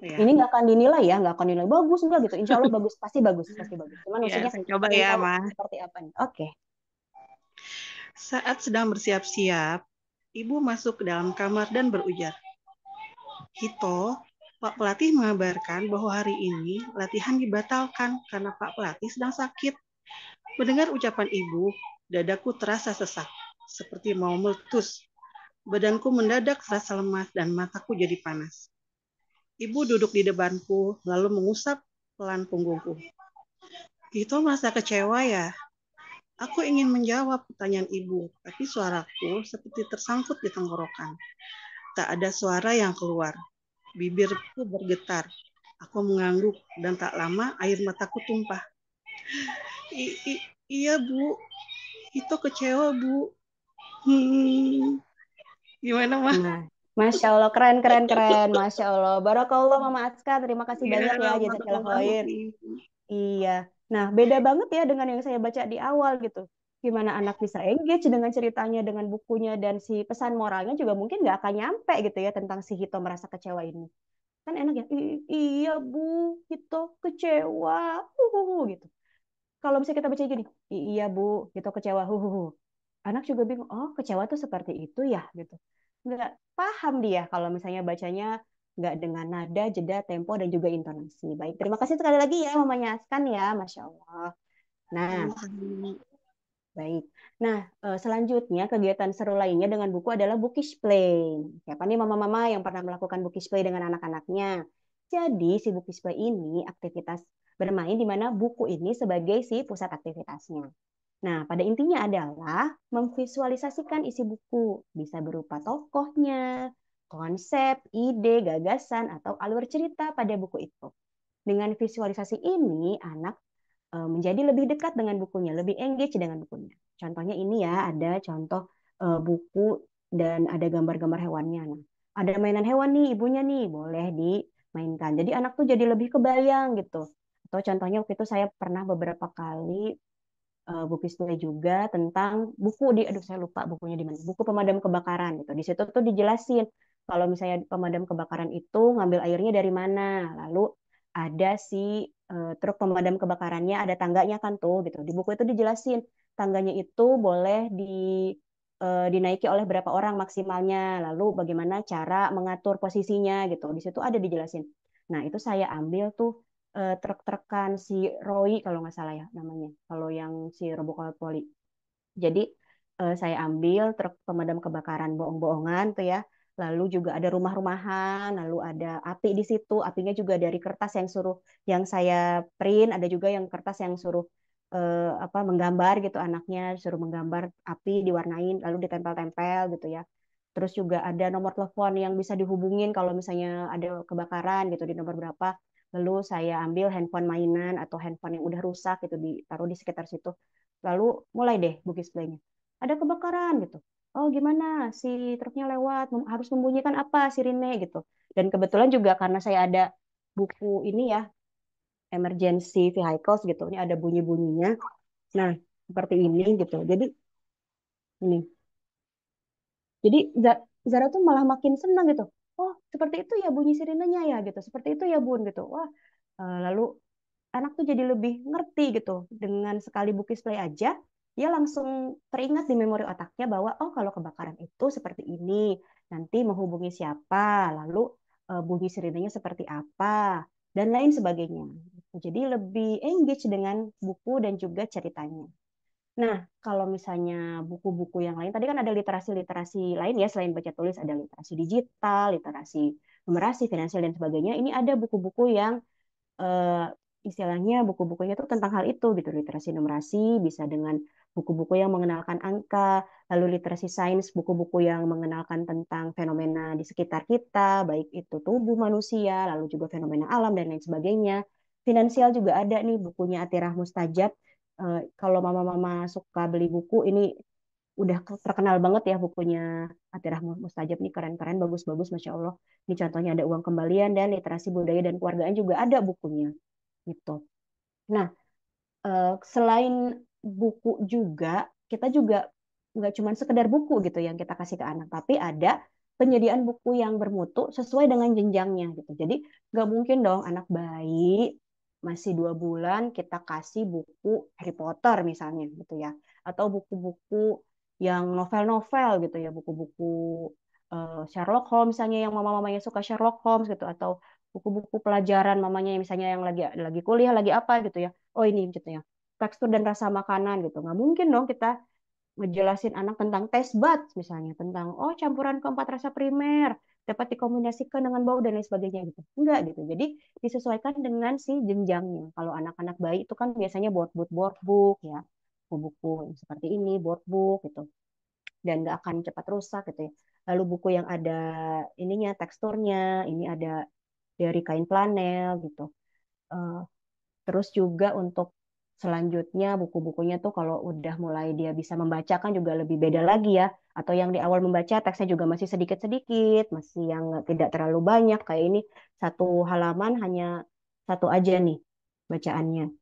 Ya. Ini nggak akan dinilai ya, nggak akan dinilai bagus enggak gitu. Insya Allah bagus, pasti bagus, <laughs> pasti bagus. Cuman ya, maksudnya coba ya, Ma. Seperti apa nih? Oke. Okay. Saat sedang bersiap-siap, ibu masuk ke dalam kamar dan berujar, Hito, Pak Pelatih mengabarkan bahwa hari ini latihan dibatalkan karena Pak Pelatih sedang sakit. Mendengar ucapan ibu, dadaku terasa sesak, seperti mau meletus. Badanku mendadak terasa lemas dan mataku jadi panas. Ibu duduk di depanku, lalu mengusap pelan punggungku. Itu merasa kecewa ya. Aku ingin menjawab pertanyaan ibu, tapi suaraku seperti tersangkut di tenggorokan. Tak ada suara yang keluar bibirku bergetar. Aku mengangguk dan tak lama air mataku tumpah. I -i iya bu, itu kecewa bu. Hmm. Gimana mas? Nah, Masya Allah, keren, keren, keren. Masya Allah. Barakallah Mama Aska, terima kasih ya, banyak ya jazakallah Iya. Nah, beda banget ya dengan yang saya baca di awal gitu gimana anak bisa engage dengan ceritanya, dengan bukunya, dan si pesan moralnya juga mungkin nggak akan nyampe gitu ya tentang si Hito merasa kecewa ini. Kan enak ya, iya bu, Hito kecewa, uhuhu, gitu. Kalau misalnya kita baca gini, iya bu, Hito kecewa, uhuhu. Anak juga bingung, oh kecewa tuh seperti itu ya, gitu. Nggak paham dia kalau misalnya bacanya nggak dengan nada, jeda, tempo, dan juga intonasi. Baik, terima kasih sekali lagi ya, memanyakan ya, Masya Allah. Nah, Baik. Nah, eh, selanjutnya kegiatan seru lainnya dengan buku adalah bookish play. Siapa nih mama-mama yang pernah melakukan bookish play dengan anak-anaknya? Jadi, si bookish play ini aktivitas bermain di mana buku ini sebagai si pusat aktivitasnya. Nah, pada intinya adalah memvisualisasikan isi buku. Bisa berupa tokohnya, konsep, ide, gagasan, atau alur cerita pada buku itu. Dengan visualisasi ini, anak Eh, menjadi lebih dekat dengan bukunya, lebih engage dengan bukunya. Contohnya ini ya, ada contoh eh, buku dan ada gambar-gambar hewannya. Nah, ada mainan hewan nih, ibunya nih, boleh dimainkan. Jadi anak tuh jadi lebih kebayang gitu. Atau contohnya waktu itu saya pernah beberapa kali uh, eh, Bu juga tentang buku di, aduh saya lupa bukunya di mana, buku pemadam kebakaran gitu. Di situ tuh dijelasin kalau misalnya pemadam kebakaran itu ngambil airnya dari mana, lalu ada si uh, eh, truk pemadam kebakarannya, ada tangganya kan tuh gitu. Di buku itu dijelasin tangganya itu boleh di uh, dinaiki oleh berapa orang maksimalnya, lalu bagaimana cara mengatur posisinya gitu. Di situ ada dijelasin. Nah, itu saya ambil tuh uh, eh, truk trukan si Roy kalau nggak salah ya namanya. Kalau yang si Robocall Poli. Jadi saya ambil truk pemadam kebakaran bohong-bohongan tuh ya lalu juga ada rumah-rumahan, lalu ada api di situ, apinya juga dari kertas yang suruh yang saya print, ada juga yang kertas yang suruh eh, apa menggambar gitu anaknya, suruh menggambar api diwarnain, lalu ditempel-tempel gitu ya. Terus juga ada nomor telepon yang bisa dihubungin kalau misalnya ada kebakaran gitu di nomor berapa. Lalu saya ambil handphone mainan atau handphone yang udah rusak gitu ditaruh di sekitar situ. Lalu mulai deh bugis playnya. Ada kebakaran gitu oh gimana si truknya lewat harus membunyikan apa sirine gitu dan kebetulan juga karena saya ada buku ini ya emergency vehicles gitu ini ada bunyi bunyinya nah seperti ini gitu jadi ini jadi Zara tuh malah makin senang gitu oh seperti itu ya bunyi sirinenya ya gitu seperti itu ya bun gitu wah eh, lalu anak tuh jadi lebih ngerti gitu dengan sekali buku display aja dia langsung teringat di memori otaknya bahwa oh kalau kebakaran itu seperti ini, nanti menghubungi siapa, lalu eh, bunyi sirinenya seperti apa dan lain sebagainya. Jadi lebih engage dengan buku dan juga ceritanya. Nah, kalau misalnya buku-buku yang lain, tadi kan ada literasi-literasi lain ya, selain baca tulis ada literasi digital, literasi numerasi, finansial, dan sebagainya. Ini ada buku-buku yang uh, istilahnya buku-bukunya itu tentang hal itu gitu literasi numerasi bisa dengan buku-buku yang mengenalkan angka, lalu literasi sains, buku-buku yang mengenalkan tentang fenomena di sekitar kita, baik itu tubuh manusia, lalu juga fenomena alam dan lain sebagainya. Finansial juga ada nih bukunya Atirah Mustajab. Eh, kalau mama-mama suka beli buku, ini udah terkenal banget ya bukunya Atirah Mustajab nih keren-keren, bagus-bagus, Masya Allah. Ini contohnya ada uang kembalian dan literasi budaya dan keluargaan juga ada bukunya. Gitu. Nah, eh, selain buku juga kita juga nggak cuma sekedar buku gitu yang kita kasih ke anak, tapi ada penyediaan buku yang bermutu sesuai dengan jenjangnya gitu. Jadi nggak mungkin dong anak bayi masih dua bulan kita kasih buku Harry Potter misalnya gitu ya, atau buku-buku yang novel-novel gitu ya, buku-buku uh, Sherlock Holmes misalnya yang mama-mamanya suka Sherlock Holmes gitu, atau buku-buku pelajaran mamanya misalnya yang lagi lagi kuliah lagi apa gitu ya, oh ini gitu ya tekstur dan rasa makanan gitu. Nggak mungkin dong kita ngejelasin anak tentang taste buds misalnya, tentang oh campuran keempat rasa primer dapat dikombinasikan dengan bau dan lain sebagainya gitu. Enggak gitu. Jadi disesuaikan dengan si jenjangnya. Kalau anak-anak bayi itu kan biasanya board book board book ya. Buku-buku seperti ini board book gitu. Dan nggak akan cepat rusak gitu ya. Lalu buku yang ada ininya teksturnya, ini ada dari kain flanel gitu. Uh, terus juga untuk selanjutnya buku-bukunya tuh kalau udah mulai dia bisa membaca kan juga lebih beda lagi ya atau yang di awal membaca teksnya juga masih sedikit-sedikit masih yang tidak terlalu banyak kayak ini satu halaman hanya satu aja nih bacaannya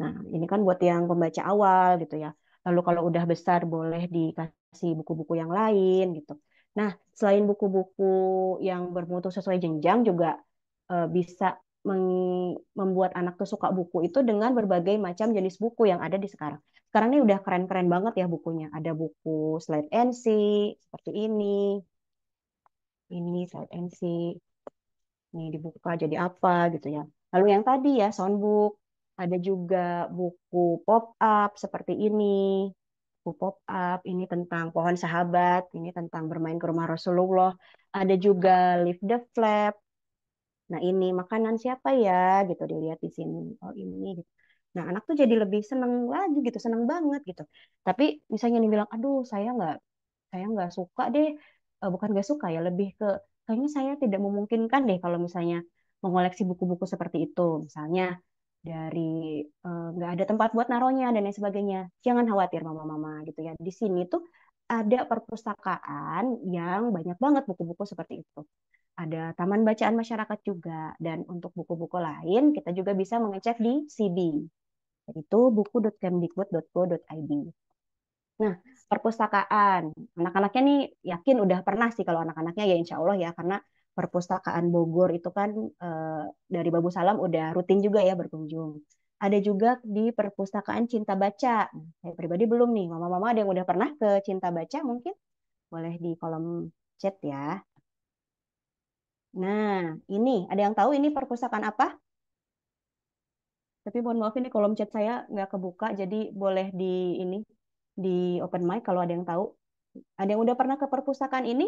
nah ini kan buat yang pembaca awal gitu ya lalu kalau udah besar boleh dikasih buku-buku yang lain gitu nah selain buku-buku yang bermutu sesuai jenjang juga e, bisa membuat anak tuh suka buku itu dengan berbagai macam jenis buku yang ada di sekarang. Sekarang ini udah keren-keren banget ya bukunya. Ada buku slide NC seperti ini. Ini slide NC, Ini dibuka jadi apa gitu ya. Lalu yang tadi ya soundbook. Ada juga buku pop-up seperti ini. Buku pop-up ini tentang pohon sahabat. Ini tentang bermain ke rumah Rasulullah. Ada juga lift the flap nah ini makanan siapa ya gitu dilihat di sini oh ini gitu. Nah, anak tuh jadi lebih seneng lagi gitu, seneng banget gitu. Tapi misalnya nih bilang, aduh saya nggak, saya nggak suka deh, uh, bukan nggak suka ya, lebih ke kayaknya saya tidak memungkinkan deh kalau misalnya mengoleksi buku-buku seperti itu, misalnya dari nggak eh, nggak ada tempat buat naronya dan lain sebagainya. Jangan khawatir mama-mama gitu ya. Di sini tuh ada perpustakaan yang banyak banget buku-buku seperti itu ada Taman Bacaan Masyarakat juga. Dan untuk buku-buku lain, kita juga bisa mengecek di CB, yaitu buku.kemdikbud.go.id. Nah, perpustakaan. Anak-anaknya nih yakin udah pernah sih kalau anak-anaknya ya insya Allah ya, karena perpustakaan Bogor itu kan e, dari Babu Salam udah rutin juga ya berkunjung. Ada juga di perpustakaan Cinta Baca. saya pribadi belum nih, mama-mama ada yang udah pernah ke Cinta Baca mungkin? Boleh di kolom chat ya. Nah, ini ada yang tahu ini perpustakaan apa? Tapi mohon maaf ini kolom chat saya nggak kebuka, jadi boleh di ini di open mic kalau ada yang tahu. Ada yang udah pernah ke perpustakaan ini?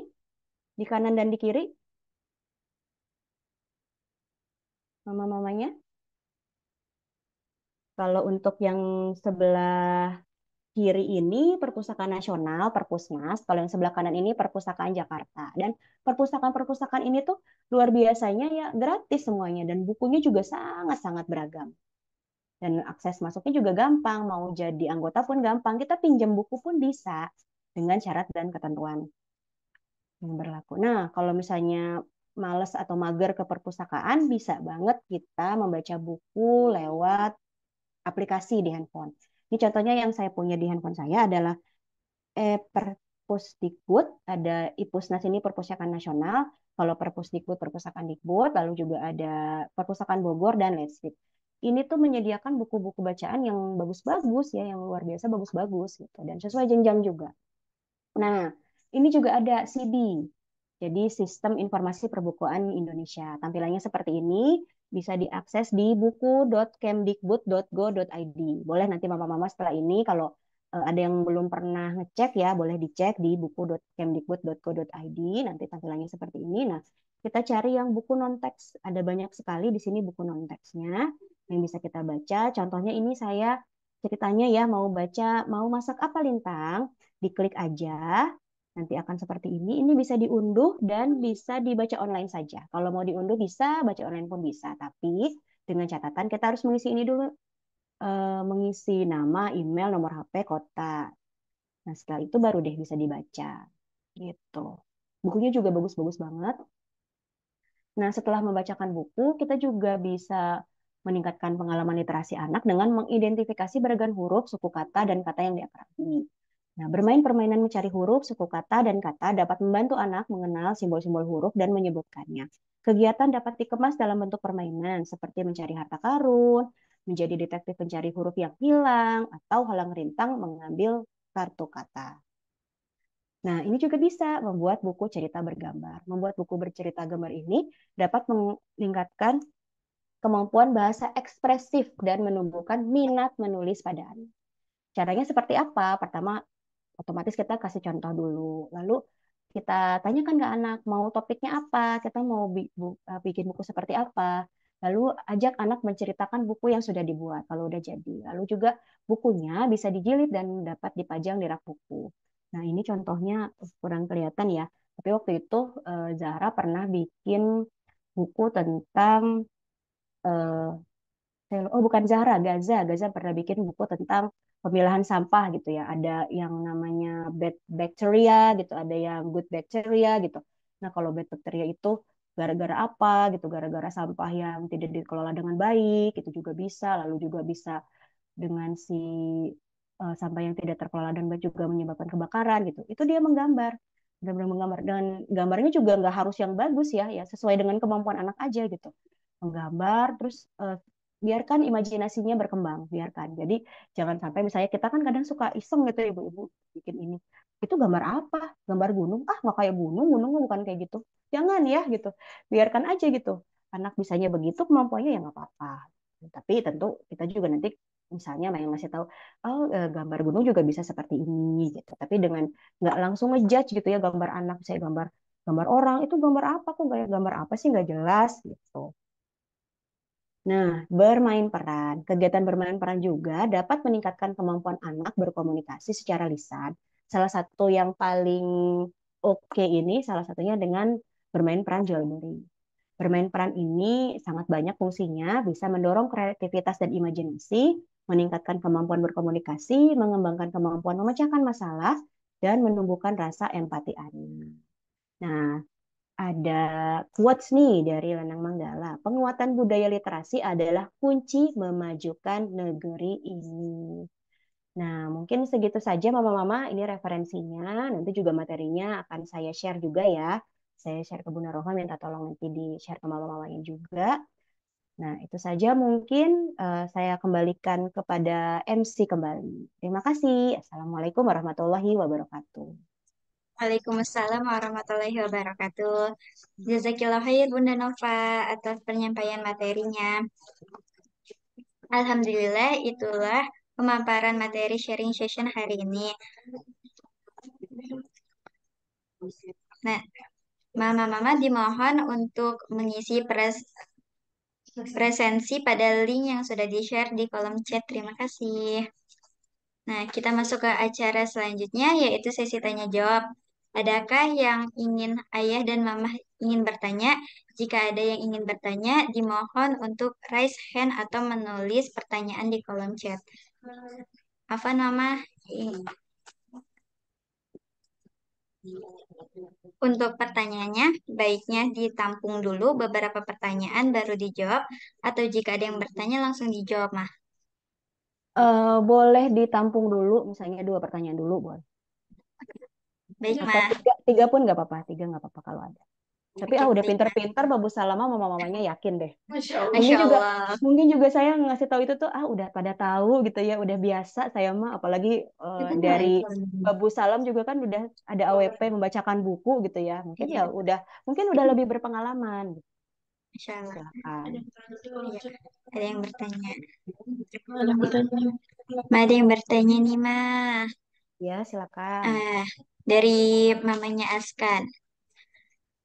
Di kanan dan di kiri? Mama-mamanya? Kalau untuk yang sebelah kiri ini Perpustakaan Nasional, Perpusnas, kalau yang sebelah kanan ini Perpustakaan Jakarta. Dan perpustakaan-perpustakaan ini tuh luar biasanya ya gratis semuanya dan bukunya juga sangat-sangat beragam. Dan akses masuknya juga gampang, mau jadi anggota pun gampang, kita pinjam buku pun bisa dengan syarat dan ketentuan yang berlaku. Nah, kalau misalnya males atau mager ke perpustakaan, bisa banget kita membaca buku lewat aplikasi di handphone ini contohnya yang saya punya di handphone saya adalah eh, Perpusdikbud, ada Ipusnas ini Perpustakaan Nasional, kalau Perpusdikbud Perpustakaan Dikbud, lalu juga ada Perpustakaan Bogor dan Lestip. Ini tuh menyediakan buku-buku bacaan yang bagus-bagus ya, yang luar biasa bagus-bagus gitu dan sesuai jenjang juga. Nah, ini juga ada CB. Jadi Sistem Informasi Perbukuan Indonesia. Tampilannya seperti ini bisa diakses di buku.kemdikbud.go.id. Boleh nanti mama-mama setelah ini kalau eh, ada yang belum pernah ngecek ya, boleh dicek di buku.kemdikbud.go.id. Nanti tampilannya seperti ini. Nah, kita cari yang buku non teks. Ada banyak sekali di sini buku non teksnya yang bisa kita baca. Contohnya ini saya ceritanya ya mau baca mau masak apa lintang, diklik aja nanti akan seperti ini. Ini bisa diunduh dan bisa dibaca online saja. Kalau mau diunduh bisa, baca online pun bisa. Tapi dengan catatan kita harus mengisi ini dulu. E, mengisi nama, email, nomor HP, kota. Nah setelah itu baru deh bisa dibaca. Gitu. Bukunya juga bagus-bagus banget. Nah setelah membacakan buku, kita juga bisa meningkatkan pengalaman literasi anak dengan mengidentifikasi beragam huruf, suku kata, dan kata yang diakrabi. Nah, bermain permainan mencari huruf, suku kata, dan kata dapat membantu anak mengenal simbol-simbol huruf dan menyebutkannya. Kegiatan dapat dikemas dalam bentuk permainan, seperti mencari harta karun, menjadi detektif pencari huruf yang hilang, atau halang rintang mengambil kartu kata. Nah, ini juga bisa membuat buku cerita bergambar. Membuat buku bercerita gambar ini dapat meningkatkan kemampuan bahasa ekspresif dan menumbuhkan minat menulis pada anak. Caranya seperti apa? Pertama, otomatis kita kasih contoh dulu lalu kita tanyakan ke anak mau topiknya apa kita mau bi bu e, bikin buku seperti apa lalu ajak anak menceritakan buku yang sudah dibuat kalau udah jadi lalu juga bukunya bisa dijilid dan dapat dipajang di rak buku nah ini contohnya kurang kelihatan ya tapi waktu itu e, Zahra pernah bikin buku tentang e, saya oh bukan Zahra Gaza Gaza pernah bikin buku tentang pemilahan sampah gitu ya ada yang namanya bad bacteria gitu ada yang good bacteria gitu nah kalau bad bacteria itu gara-gara apa gitu gara-gara sampah yang tidak dikelola dengan baik itu juga bisa lalu juga bisa dengan si uh, sampah yang tidak terkelola dan juga menyebabkan kebakaran gitu itu dia menggambar benar-benar menggambar dan gambarnya juga nggak harus yang bagus ya ya sesuai dengan kemampuan anak aja gitu menggambar terus uh, biarkan imajinasinya berkembang, biarkan. Jadi jangan sampai misalnya kita kan kadang suka iseng gitu ibu-ibu bikin ini. Itu gambar apa? Gambar gunung? Ah nggak kayak gunung, gunung bukan kayak gitu. Jangan ya gitu. Biarkan aja gitu. Anak bisanya begitu kemampuannya ya nggak apa-apa. Tapi tentu kita juga nanti misalnya yang masih tahu oh eh, gambar gunung juga bisa seperti ini gitu. Tapi dengan nggak langsung ngejudge gitu ya gambar anak, saya gambar gambar orang itu gambar apa kok gambar apa sih nggak jelas gitu Nah, bermain peran. Kegiatan bermain peran juga dapat meningkatkan kemampuan anak berkomunikasi secara lisan. Salah satu yang paling oke ini salah satunya dengan bermain peran jual beli. Bermain peran ini sangat banyak fungsinya, bisa mendorong kreativitas dan imajinasi, meningkatkan kemampuan berkomunikasi, mengembangkan kemampuan memecahkan masalah, dan menumbuhkan rasa empati anak. Nah, ada quotes nih dari Lenang Manggala. Penguatan budaya literasi adalah kunci memajukan negeri ini. Nah, mungkin segitu saja Mama-mama, ini referensinya. Nanti juga materinya akan saya share juga ya. Saya share ke Bunda Roha, minta tolong nanti di-share ke Mama-mamanya juga. Nah, itu saja mungkin uh, saya kembalikan kepada MC kembali. Terima kasih. Assalamualaikum warahmatullahi wabarakatuh. Waalaikumsalam warahmatullahi wabarakatuh. Jazakillah khair Bunda Nova atas penyampaian materinya. Alhamdulillah itulah pemaparan materi sharing session hari ini. Nah, mama-mama dimohon untuk mengisi pres presensi pada link yang sudah di-share di kolom chat. Terima kasih. Nah, kita masuk ke acara selanjutnya yaitu sesi tanya jawab. Adakah yang ingin ayah dan mama ingin bertanya? Jika ada yang ingin bertanya, dimohon untuk raise hand atau menulis pertanyaan di kolom chat. Apa mama. Untuk pertanyaannya, baiknya ditampung dulu beberapa pertanyaan baru dijawab, atau jika ada yang bertanya langsung dijawab, mah. Uh, boleh ditampung dulu, misalnya dua pertanyaan dulu, boleh. Baik, Ma. Tiga, tiga pun nggak apa-apa, tiga nggak apa-apa kalau ada. Tapi ah udah pinter-pinter Babu Salama mama mamanya yakin deh. Masya Allah. Mungkin juga mungkin juga saya ngasih tahu itu tuh ah udah pada tahu gitu ya, udah biasa saya mah apalagi uh, dari Babu Salam juga kan udah ada AWP membacakan buku gitu ya. Mungkin iya. ya udah mungkin udah lebih berpengalaman. Masya Allah. Ada, ada yang bertanya. Ada yang bertanya nih, Ma. Ya, silakan. Uh, dari mamanya Askan.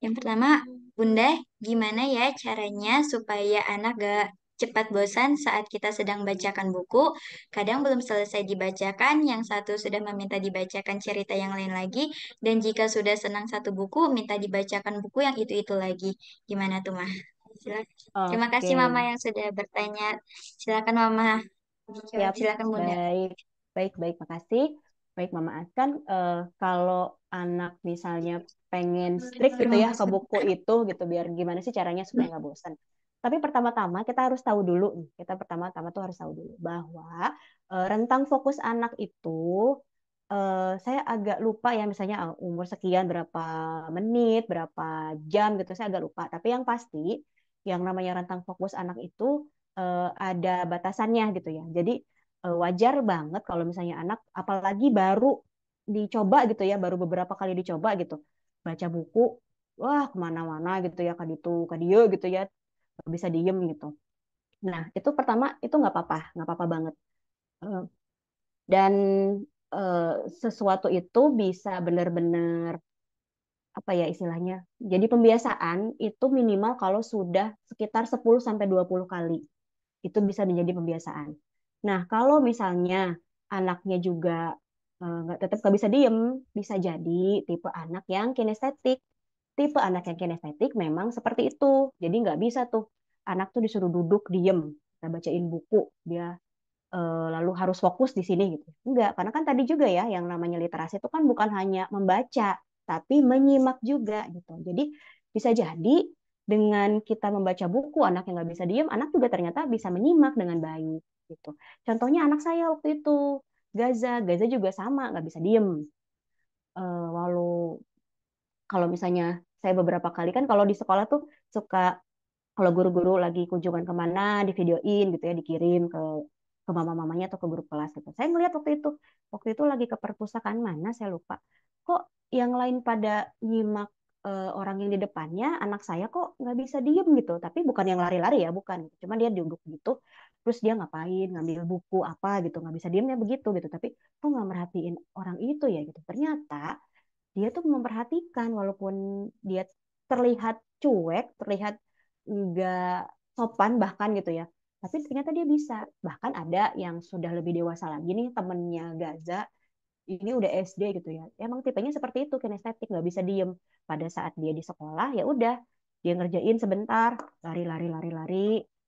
Yang pertama, Bunda, gimana ya caranya supaya anak gak cepat bosan saat kita sedang bacakan buku? Kadang belum selesai dibacakan, yang satu sudah meminta dibacakan cerita yang lain lagi, dan jika sudah senang satu buku, minta dibacakan buku yang itu-itu lagi. Gimana tuh, Mah? Silakan. Okay. Terima kasih Mama yang sudah bertanya. Silakan Mama. Silakan Bunda. Baik, baik, baik. Makasih. Baik Mama kan uh, kalau anak misalnya pengen strict gitu ya ke buku itu gitu biar gimana sih caranya supaya hmm. nggak bosan. Tapi pertama-tama kita harus tahu dulu nih, kita pertama-tama tuh harus tahu dulu bahwa uh, rentang fokus anak itu uh, saya agak lupa ya misalnya ah, umur sekian berapa menit, berapa jam gitu saya agak lupa. Tapi yang pasti yang namanya rentang fokus anak itu uh, ada batasannya gitu ya. Jadi Eh, wajar banget kalau misalnya anak apalagi baru dicoba gitu ya, baru beberapa kali dicoba gitu. Baca buku, wah kemana-mana gitu ya, kaditu, kadio gitu ya, bisa diem gitu. Nah, itu pertama itu nggak apa-apa, nggak apa-apa banget. Eh, dan eh, sesuatu itu bisa benar-benar apa ya istilahnya. Jadi pembiasaan itu minimal kalau sudah sekitar 10 sampai 20 kali. Itu bisa menjadi pembiasaan. Nah, kalau misalnya anaknya juga eh, nggak tetap nggak bisa diem, bisa jadi tipe anak yang kinestetik. Tipe anak yang kinestetik memang seperti itu. Jadi nggak bisa tuh anak tuh disuruh duduk diem, kita bacain buku, dia eh, lalu harus fokus di sini gitu. Enggak, karena kan tadi juga ya yang namanya literasi itu kan bukan hanya membaca, tapi menyimak juga gitu. Jadi bisa jadi dengan kita membaca buku anak yang nggak bisa diem anak juga ternyata bisa menyimak dengan baik gitu contohnya anak saya waktu itu Gaza Gaza juga sama nggak bisa diem uh, walau kalau misalnya saya beberapa kali kan kalau di sekolah tuh suka kalau guru-guru lagi kunjungan kemana di videoin gitu ya dikirim ke ke mama-mamanya atau ke guru kelas gitu saya ngeliat waktu itu waktu itu lagi ke perpustakaan mana saya lupa kok yang lain pada nyimak uh, orang yang di depannya anak saya kok nggak bisa diem gitu tapi bukan yang lari-lari ya bukan gitu. cuman dia duduk gitu terus dia ngapain ngambil buku apa gitu nggak bisa diemnya begitu gitu tapi kok nggak merhatiin orang itu ya gitu ternyata dia tuh memperhatikan walaupun dia terlihat cuek terlihat nggak sopan bahkan gitu ya tapi ternyata dia bisa bahkan ada yang sudah lebih dewasa lagi nih temennya Gaza ini udah SD gitu ya emang tipenya seperti itu kinestetik nggak bisa diem pada saat dia di sekolah ya udah dia ngerjain sebentar lari lari lari lari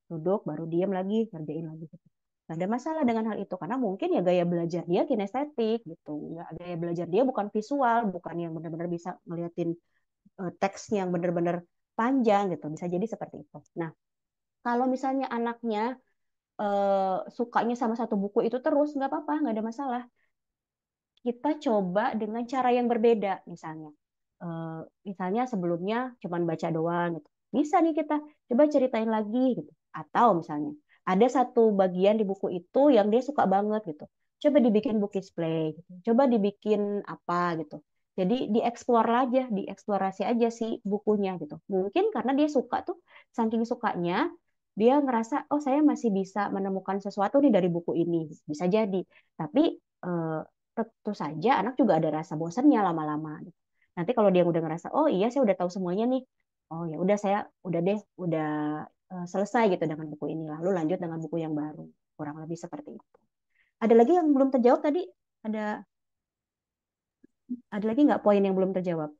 duduk baru diem lagi ngerjain lagi gitu nggak ada masalah dengan hal itu karena mungkin ya gaya belajar dia kinestetik gitu nggak gaya belajar dia bukan visual bukan yang benar-benar bisa ngeliatin uh, teksnya yang benar-benar panjang gitu bisa jadi seperti itu nah kalau misalnya anaknya uh, sukanya sama satu buku itu terus nggak apa-apa nggak ada masalah kita coba dengan cara yang berbeda misalnya. Uh, misalnya sebelumnya cuman baca doang gitu. Bisa nih kita coba ceritain lagi gitu. Atau misalnya ada satu bagian di buku itu yang dia suka banget gitu. Coba dibikin book display gitu. Coba dibikin apa gitu. Jadi dieksplor aja, dieksplorasi aja si bukunya gitu. Mungkin karena dia suka tuh, saking sukanya dia ngerasa oh saya masih bisa menemukan sesuatu nih dari buku ini bisa jadi. Tapi eh, tentu saja anak juga ada rasa bosannya lama-lama. Nanti kalau dia udah ngerasa, oh iya saya udah tahu semuanya nih, oh ya udah saya udah deh udah eh, selesai gitu dengan buku ini, lalu lanjut dengan buku yang baru, kurang lebih seperti itu. Ada lagi yang belum terjawab tadi? Ada ada lagi nggak poin yang belum terjawab?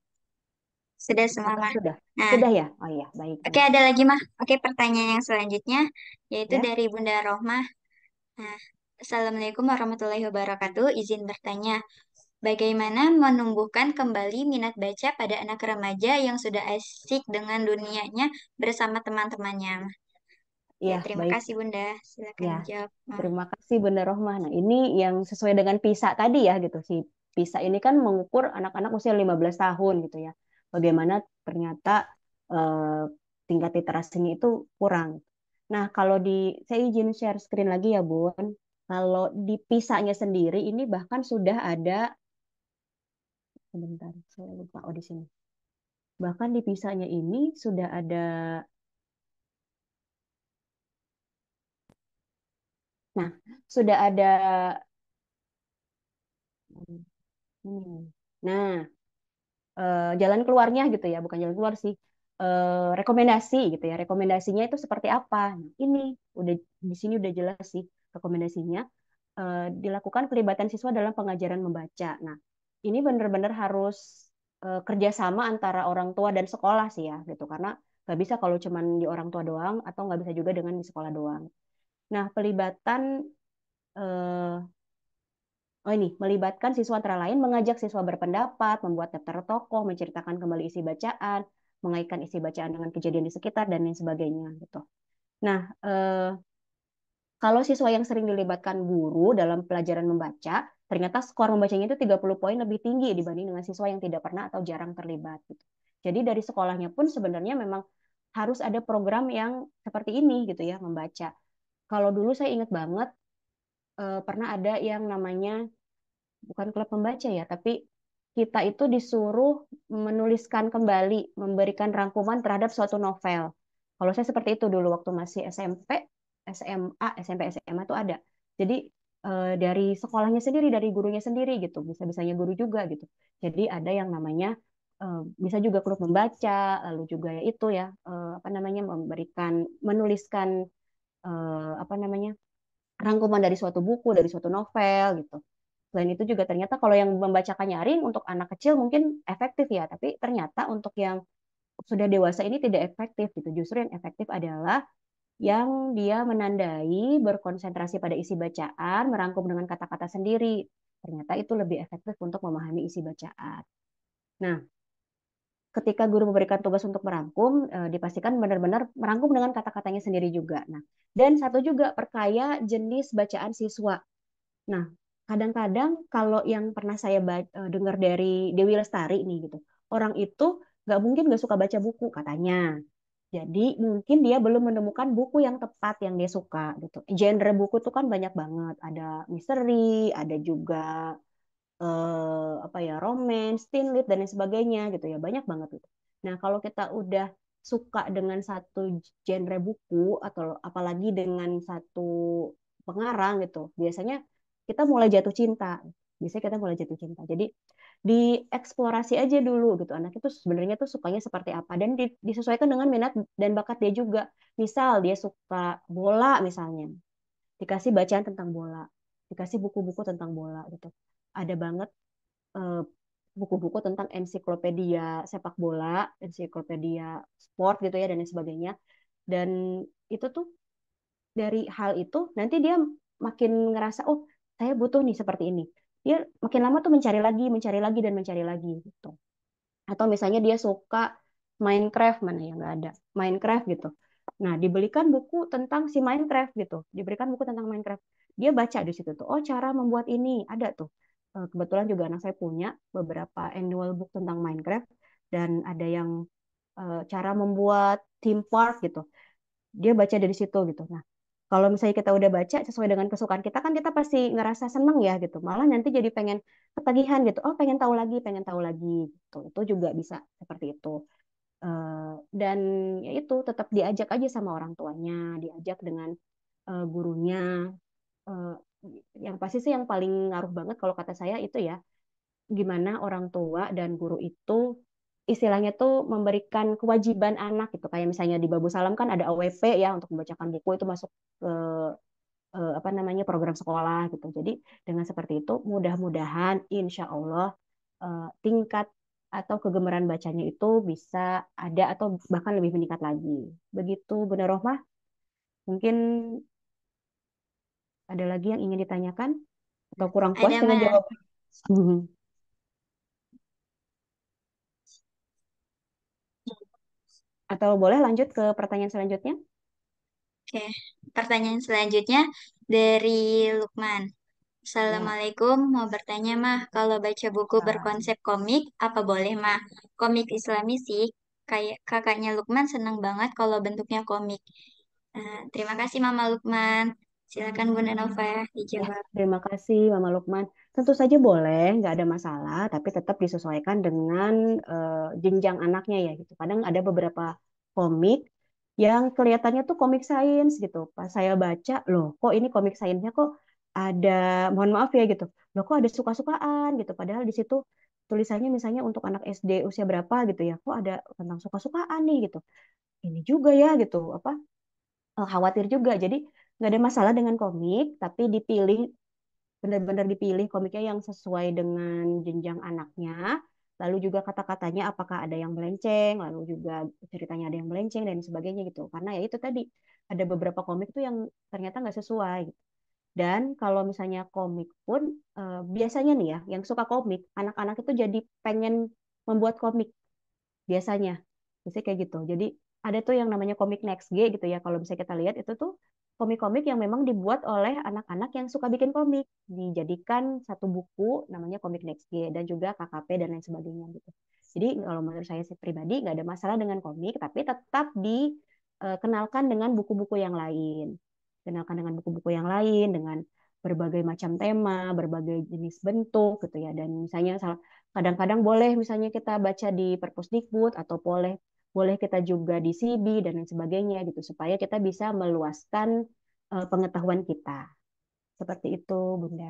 Sudah semua, Apa, Sudah. Nah, sudah ya? Oh iya, baik. Oke, ada lagi, Mah. Oke, pertanyaan yang selanjutnya yaitu ya? dari Bunda Rohmah. Nah, Assalamualaikum warahmatullahi wabarakatuh. Izin bertanya, bagaimana menumbuhkan kembali minat baca pada anak remaja yang sudah asik dengan dunianya bersama teman-temannya? Ya, ya, terima baik. kasih Bunda. Silakan ya, jawab. Hmm. Terima kasih Bunda Rohmah. Nah, ini yang sesuai dengan PISA tadi ya gitu. sih. PISA ini kan mengukur anak-anak usia 15 tahun gitu ya. Bagaimana ternyata eh, tingkat literasinya itu kurang. Nah, kalau di saya izin share screen lagi ya, Bun. Kalau di pisahnya sendiri ini bahkan sudah ada sebentar, saya lupa oh di sini. Bahkan di pisahnya ini sudah ada Nah, sudah ada Nah, eh, jalan keluarnya gitu ya, bukan jalan keluar sih. Eh, rekomendasi gitu ya. Rekomendasinya itu seperti apa? Nah, ini udah di sini udah jelas sih rekomendasinya uh, dilakukan pelibatan siswa dalam pengajaran membaca. Nah, ini benar-benar harus uh, kerjasama antara orang tua dan sekolah sih ya, gitu. Karena nggak bisa kalau cuma di orang tua doang atau nggak bisa juga dengan di sekolah doang. Nah, pelibatan uh, Oh ini, melibatkan siswa antara lain mengajak siswa berpendapat, membuat daftar tokoh, menceritakan kembali isi bacaan, mengaitkan isi bacaan dengan kejadian di sekitar, dan lain sebagainya. gitu. Nah, eh, kalau siswa yang sering dilibatkan guru dalam pelajaran membaca, ternyata skor membacanya itu 30 poin lebih tinggi dibanding dengan siswa yang tidak pernah atau jarang terlibat. Gitu. Jadi dari sekolahnya pun sebenarnya memang harus ada program yang seperti ini gitu ya, membaca. Kalau dulu saya ingat banget eh, pernah ada yang namanya bukan klub membaca ya, tapi kita itu disuruh menuliskan kembali, memberikan rangkuman terhadap suatu novel. Kalau saya seperti itu dulu waktu masih SMP, SMA, SMP, SMA itu ada. Jadi uh, dari sekolahnya sendiri, dari gurunya sendiri gitu, bisa-bisanya guru juga gitu. Jadi ada yang namanya uh, bisa juga klub membaca, lalu juga ya itu ya uh, apa namanya memberikan, menuliskan uh, apa namanya rangkuman dari suatu buku, dari suatu novel gitu. Selain itu juga ternyata kalau yang membacakan nyaring untuk anak kecil mungkin efektif ya, tapi ternyata untuk yang sudah dewasa ini tidak efektif gitu. Justru yang efektif adalah yang dia menandai berkonsentrasi pada isi bacaan, merangkum dengan kata-kata sendiri. Ternyata itu lebih efektif untuk memahami isi bacaan. Nah, ketika guru memberikan tugas untuk merangkum, eh, dipastikan benar-benar merangkum dengan kata-katanya sendiri juga. Nah, dan satu juga perkaya jenis bacaan siswa. Nah, kadang-kadang kalau yang pernah saya eh, dengar dari Dewi Lestari nih gitu, orang itu nggak mungkin nggak suka baca buku katanya. Jadi mungkin dia belum menemukan buku yang tepat yang dia suka gitu. Genre buku tuh kan banyak banget, ada misteri, ada juga eh, apa ya romance, teen lit dan lain sebagainya gitu ya, banyak banget gitu. Nah kalau kita udah suka dengan satu genre buku atau apalagi dengan satu pengarang gitu, biasanya kita mulai jatuh cinta biasanya kita mulai jatuh cinta. Jadi dieksplorasi aja dulu gitu anak itu sebenarnya tuh sukanya seperti apa dan disesuaikan dengan minat dan bakat dia juga. Misal dia suka bola misalnya, dikasih bacaan tentang bola, dikasih buku-buku tentang bola gitu. Ada banget buku eh, buku-buku tentang ensiklopedia sepak bola, ensiklopedia sport gitu ya dan lain sebagainya. Dan itu tuh dari hal itu nanti dia makin ngerasa oh saya butuh nih seperti ini dia makin lama tuh mencari lagi mencari lagi dan mencari lagi gitu atau misalnya dia suka Minecraft mana yang nggak ada Minecraft gitu nah dibelikan buku tentang si Minecraft gitu diberikan buku tentang Minecraft dia baca di situ tuh oh cara membuat ini ada tuh e, kebetulan juga anak saya punya beberapa annual book tentang Minecraft dan ada yang e, cara membuat theme park gitu dia baca dari situ gitu nah kalau misalnya kita udah baca sesuai dengan kesukaan kita kan kita pasti ngerasa seneng ya gitu malah nanti jadi pengen ketagihan gitu oh pengen tahu lagi pengen tahu lagi gitu itu juga bisa seperti itu uh, dan ya itu tetap diajak aja sama orang tuanya diajak dengan uh, gurunya uh, yang pasti sih yang paling ngaruh banget kalau kata saya itu ya gimana orang tua dan guru itu istilahnya tuh memberikan kewajiban anak gitu kayak misalnya di Babu Salam kan ada AWP ya untuk membacakan buku itu masuk ke eh, apa namanya program sekolah gitu jadi dengan seperti itu mudah-mudahan insya Allah eh, tingkat atau kegemaran bacanya itu bisa ada atau bahkan lebih meningkat lagi begitu Bunda Rohmah mungkin ada lagi yang ingin ditanyakan atau kurang puas dengan jawaban <laughs> Atau boleh lanjut ke pertanyaan selanjutnya? Oke, pertanyaan selanjutnya dari Lukman. Assalamualaikum, ya. mau bertanya mah, kalau baca buku berkonsep komik, apa boleh mah? Komik islami sih, kayak kakaknya Lukman seneng banget kalau bentuknya komik. Uh, terima kasih Mama Lukman. Silakan Bu Nova dijawab. Ya, ya terima kasih Mama Lukman. Tentu saja boleh, nggak ada masalah, tapi tetap disesuaikan dengan uh, jenjang anaknya ya gitu. Kadang ada beberapa komik yang kelihatannya tuh komik sains gitu. Pas saya baca, loh kok ini komik sainsnya kok ada mohon maaf ya gitu. Loh kok ada suka-sukaan gitu. Padahal di situ tulisannya misalnya untuk anak SD usia berapa gitu ya. Kok ada tentang suka-sukaan nih gitu. Ini juga ya gitu apa eh, khawatir juga. Jadi nggak ada masalah dengan komik tapi dipilih benar-benar dipilih komiknya yang sesuai dengan jenjang anaknya lalu juga kata-katanya apakah ada yang melenceng lalu juga ceritanya ada yang melenceng dan sebagainya gitu karena ya itu tadi ada beberapa komik tuh yang ternyata nggak sesuai dan kalau misalnya komik pun eh, biasanya nih ya yang suka komik anak-anak itu jadi pengen membuat komik biasanya biasanya kayak gitu jadi ada tuh yang namanya komik next G gitu ya kalau bisa kita lihat itu tuh komik-komik yang memang dibuat oleh anak-anak yang suka bikin komik dijadikan satu buku namanya komik next G dan juga KKP dan lain sebagainya gitu jadi kalau menurut saya pribadi nggak ada masalah dengan komik tapi tetap dikenalkan e, dengan buku-buku yang lain kenalkan dengan buku-buku yang lain dengan berbagai macam tema, berbagai jenis bentuk gitu ya. Dan misalnya kadang-kadang boleh misalnya kita baca di perpustakaan atau boleh boleh kita juga di CB dan lain sebagainya gitu supaya kita bisa meluaskan uh, pengetahuan kita. Seperti itu, Bunda.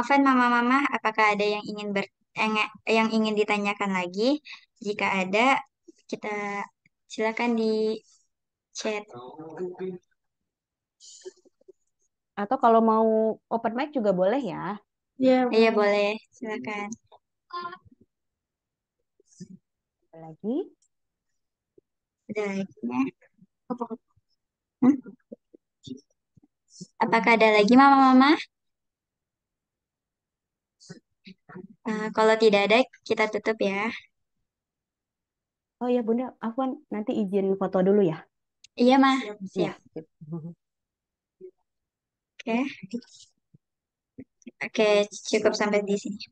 Oven mama-mama, apakah ada yang ingin ber eh, yang ingin ditanyakan lagi? Jika ada, kita silakan di chat. Atau kalau mau open mic juga boleh ya. Iya, Iya boleh. boleh, silakan. Apa lagi? Ya? Hmm? Apakah ada lagi mama-mama? Uh, kalau tidak ada, kita tutup ya. Oh iya, Bunda, Afwan nanti izin foto dulu ya. Iya, Ma. Siap. Siap. Iya. Siap. <laughs> Oke, iya. Oke, cukup sampai di sini.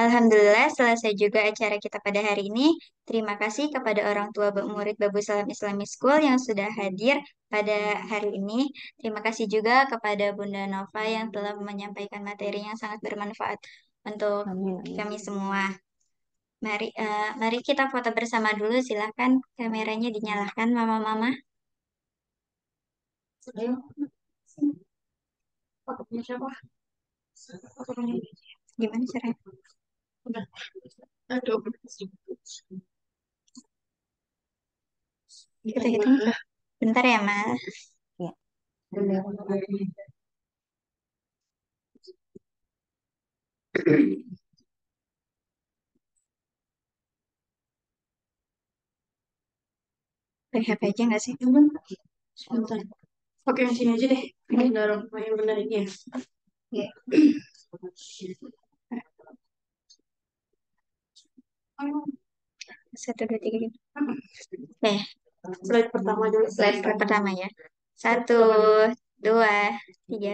Alhamdulillah selesai juga acara kita pada hari ini. Terima kasih kepada orang tua murid Babu Salam Islami School yang sudah hadir pada hari ini. Terima kasih juga kepada Bunda Nova yang telah menyampaikan materi yang sangat bermanfaat untuk amin, kami semua. Mari, uh, mari kita foto bersama dulu. Silahkan kameranya dinyalakan, mama-mama. Fotonya siapa? Fotonya gimana caranya? Udah. aduh. Kita hitung. Bentar ya, Mas. Ya. PHP aja nggak sih? Sebentar. Oke yang sini aja deh yang dorong yang benar ini ya <clears throat> satu dua tiga gitu. Nah, slide pertama dulu. Slide pertama ya. Satu, dua, tiga.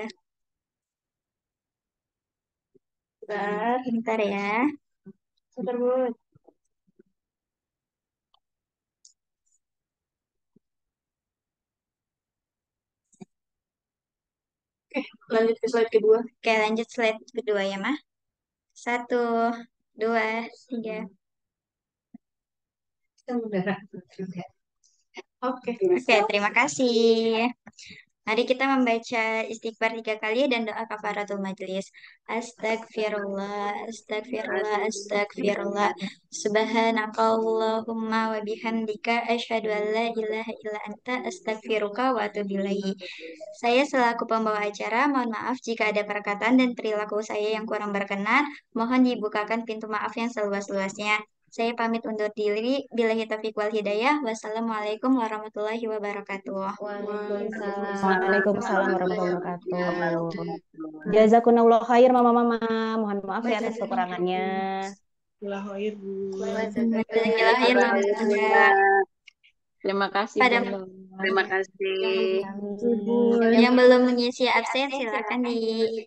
Bentar, bentar ya. Bentar, Bu. Oke, lanjut ke slide kedua. Oke, lanjut slide kedua ya, Mah. Satu, dua, tiga. Hmm. Kita Oke. Oke, terima kasih. Mari kita membaca istighfar tiga kali dan doa kafaratul majlis. Astagfirullah, astagfirullah, astagfirullah. Subhanakallahumma wa bihamdika asyhadu an la ilaha illa anta astagfiruka wa atubu Saya selaku pembawa acara mohon maaf jika ada perkataan dan perilaku saya yang kurang berkenan. Mohon dibukakan pintu maaf yang seluas-luasnya. Saya pamit undur diri. Bila kita wal hidayah. Wassalamualaikum warahmatullahi wabarakatuh. Waalaikumsalam. Waalaikumsalam warahmatullahi wabarakatuh. Jazakumullah khair mama-mama. Mohon maaf ya atas kekurangannya. Terima kasih. Pada, terima kasih. Yang belum mengisi absen silakan di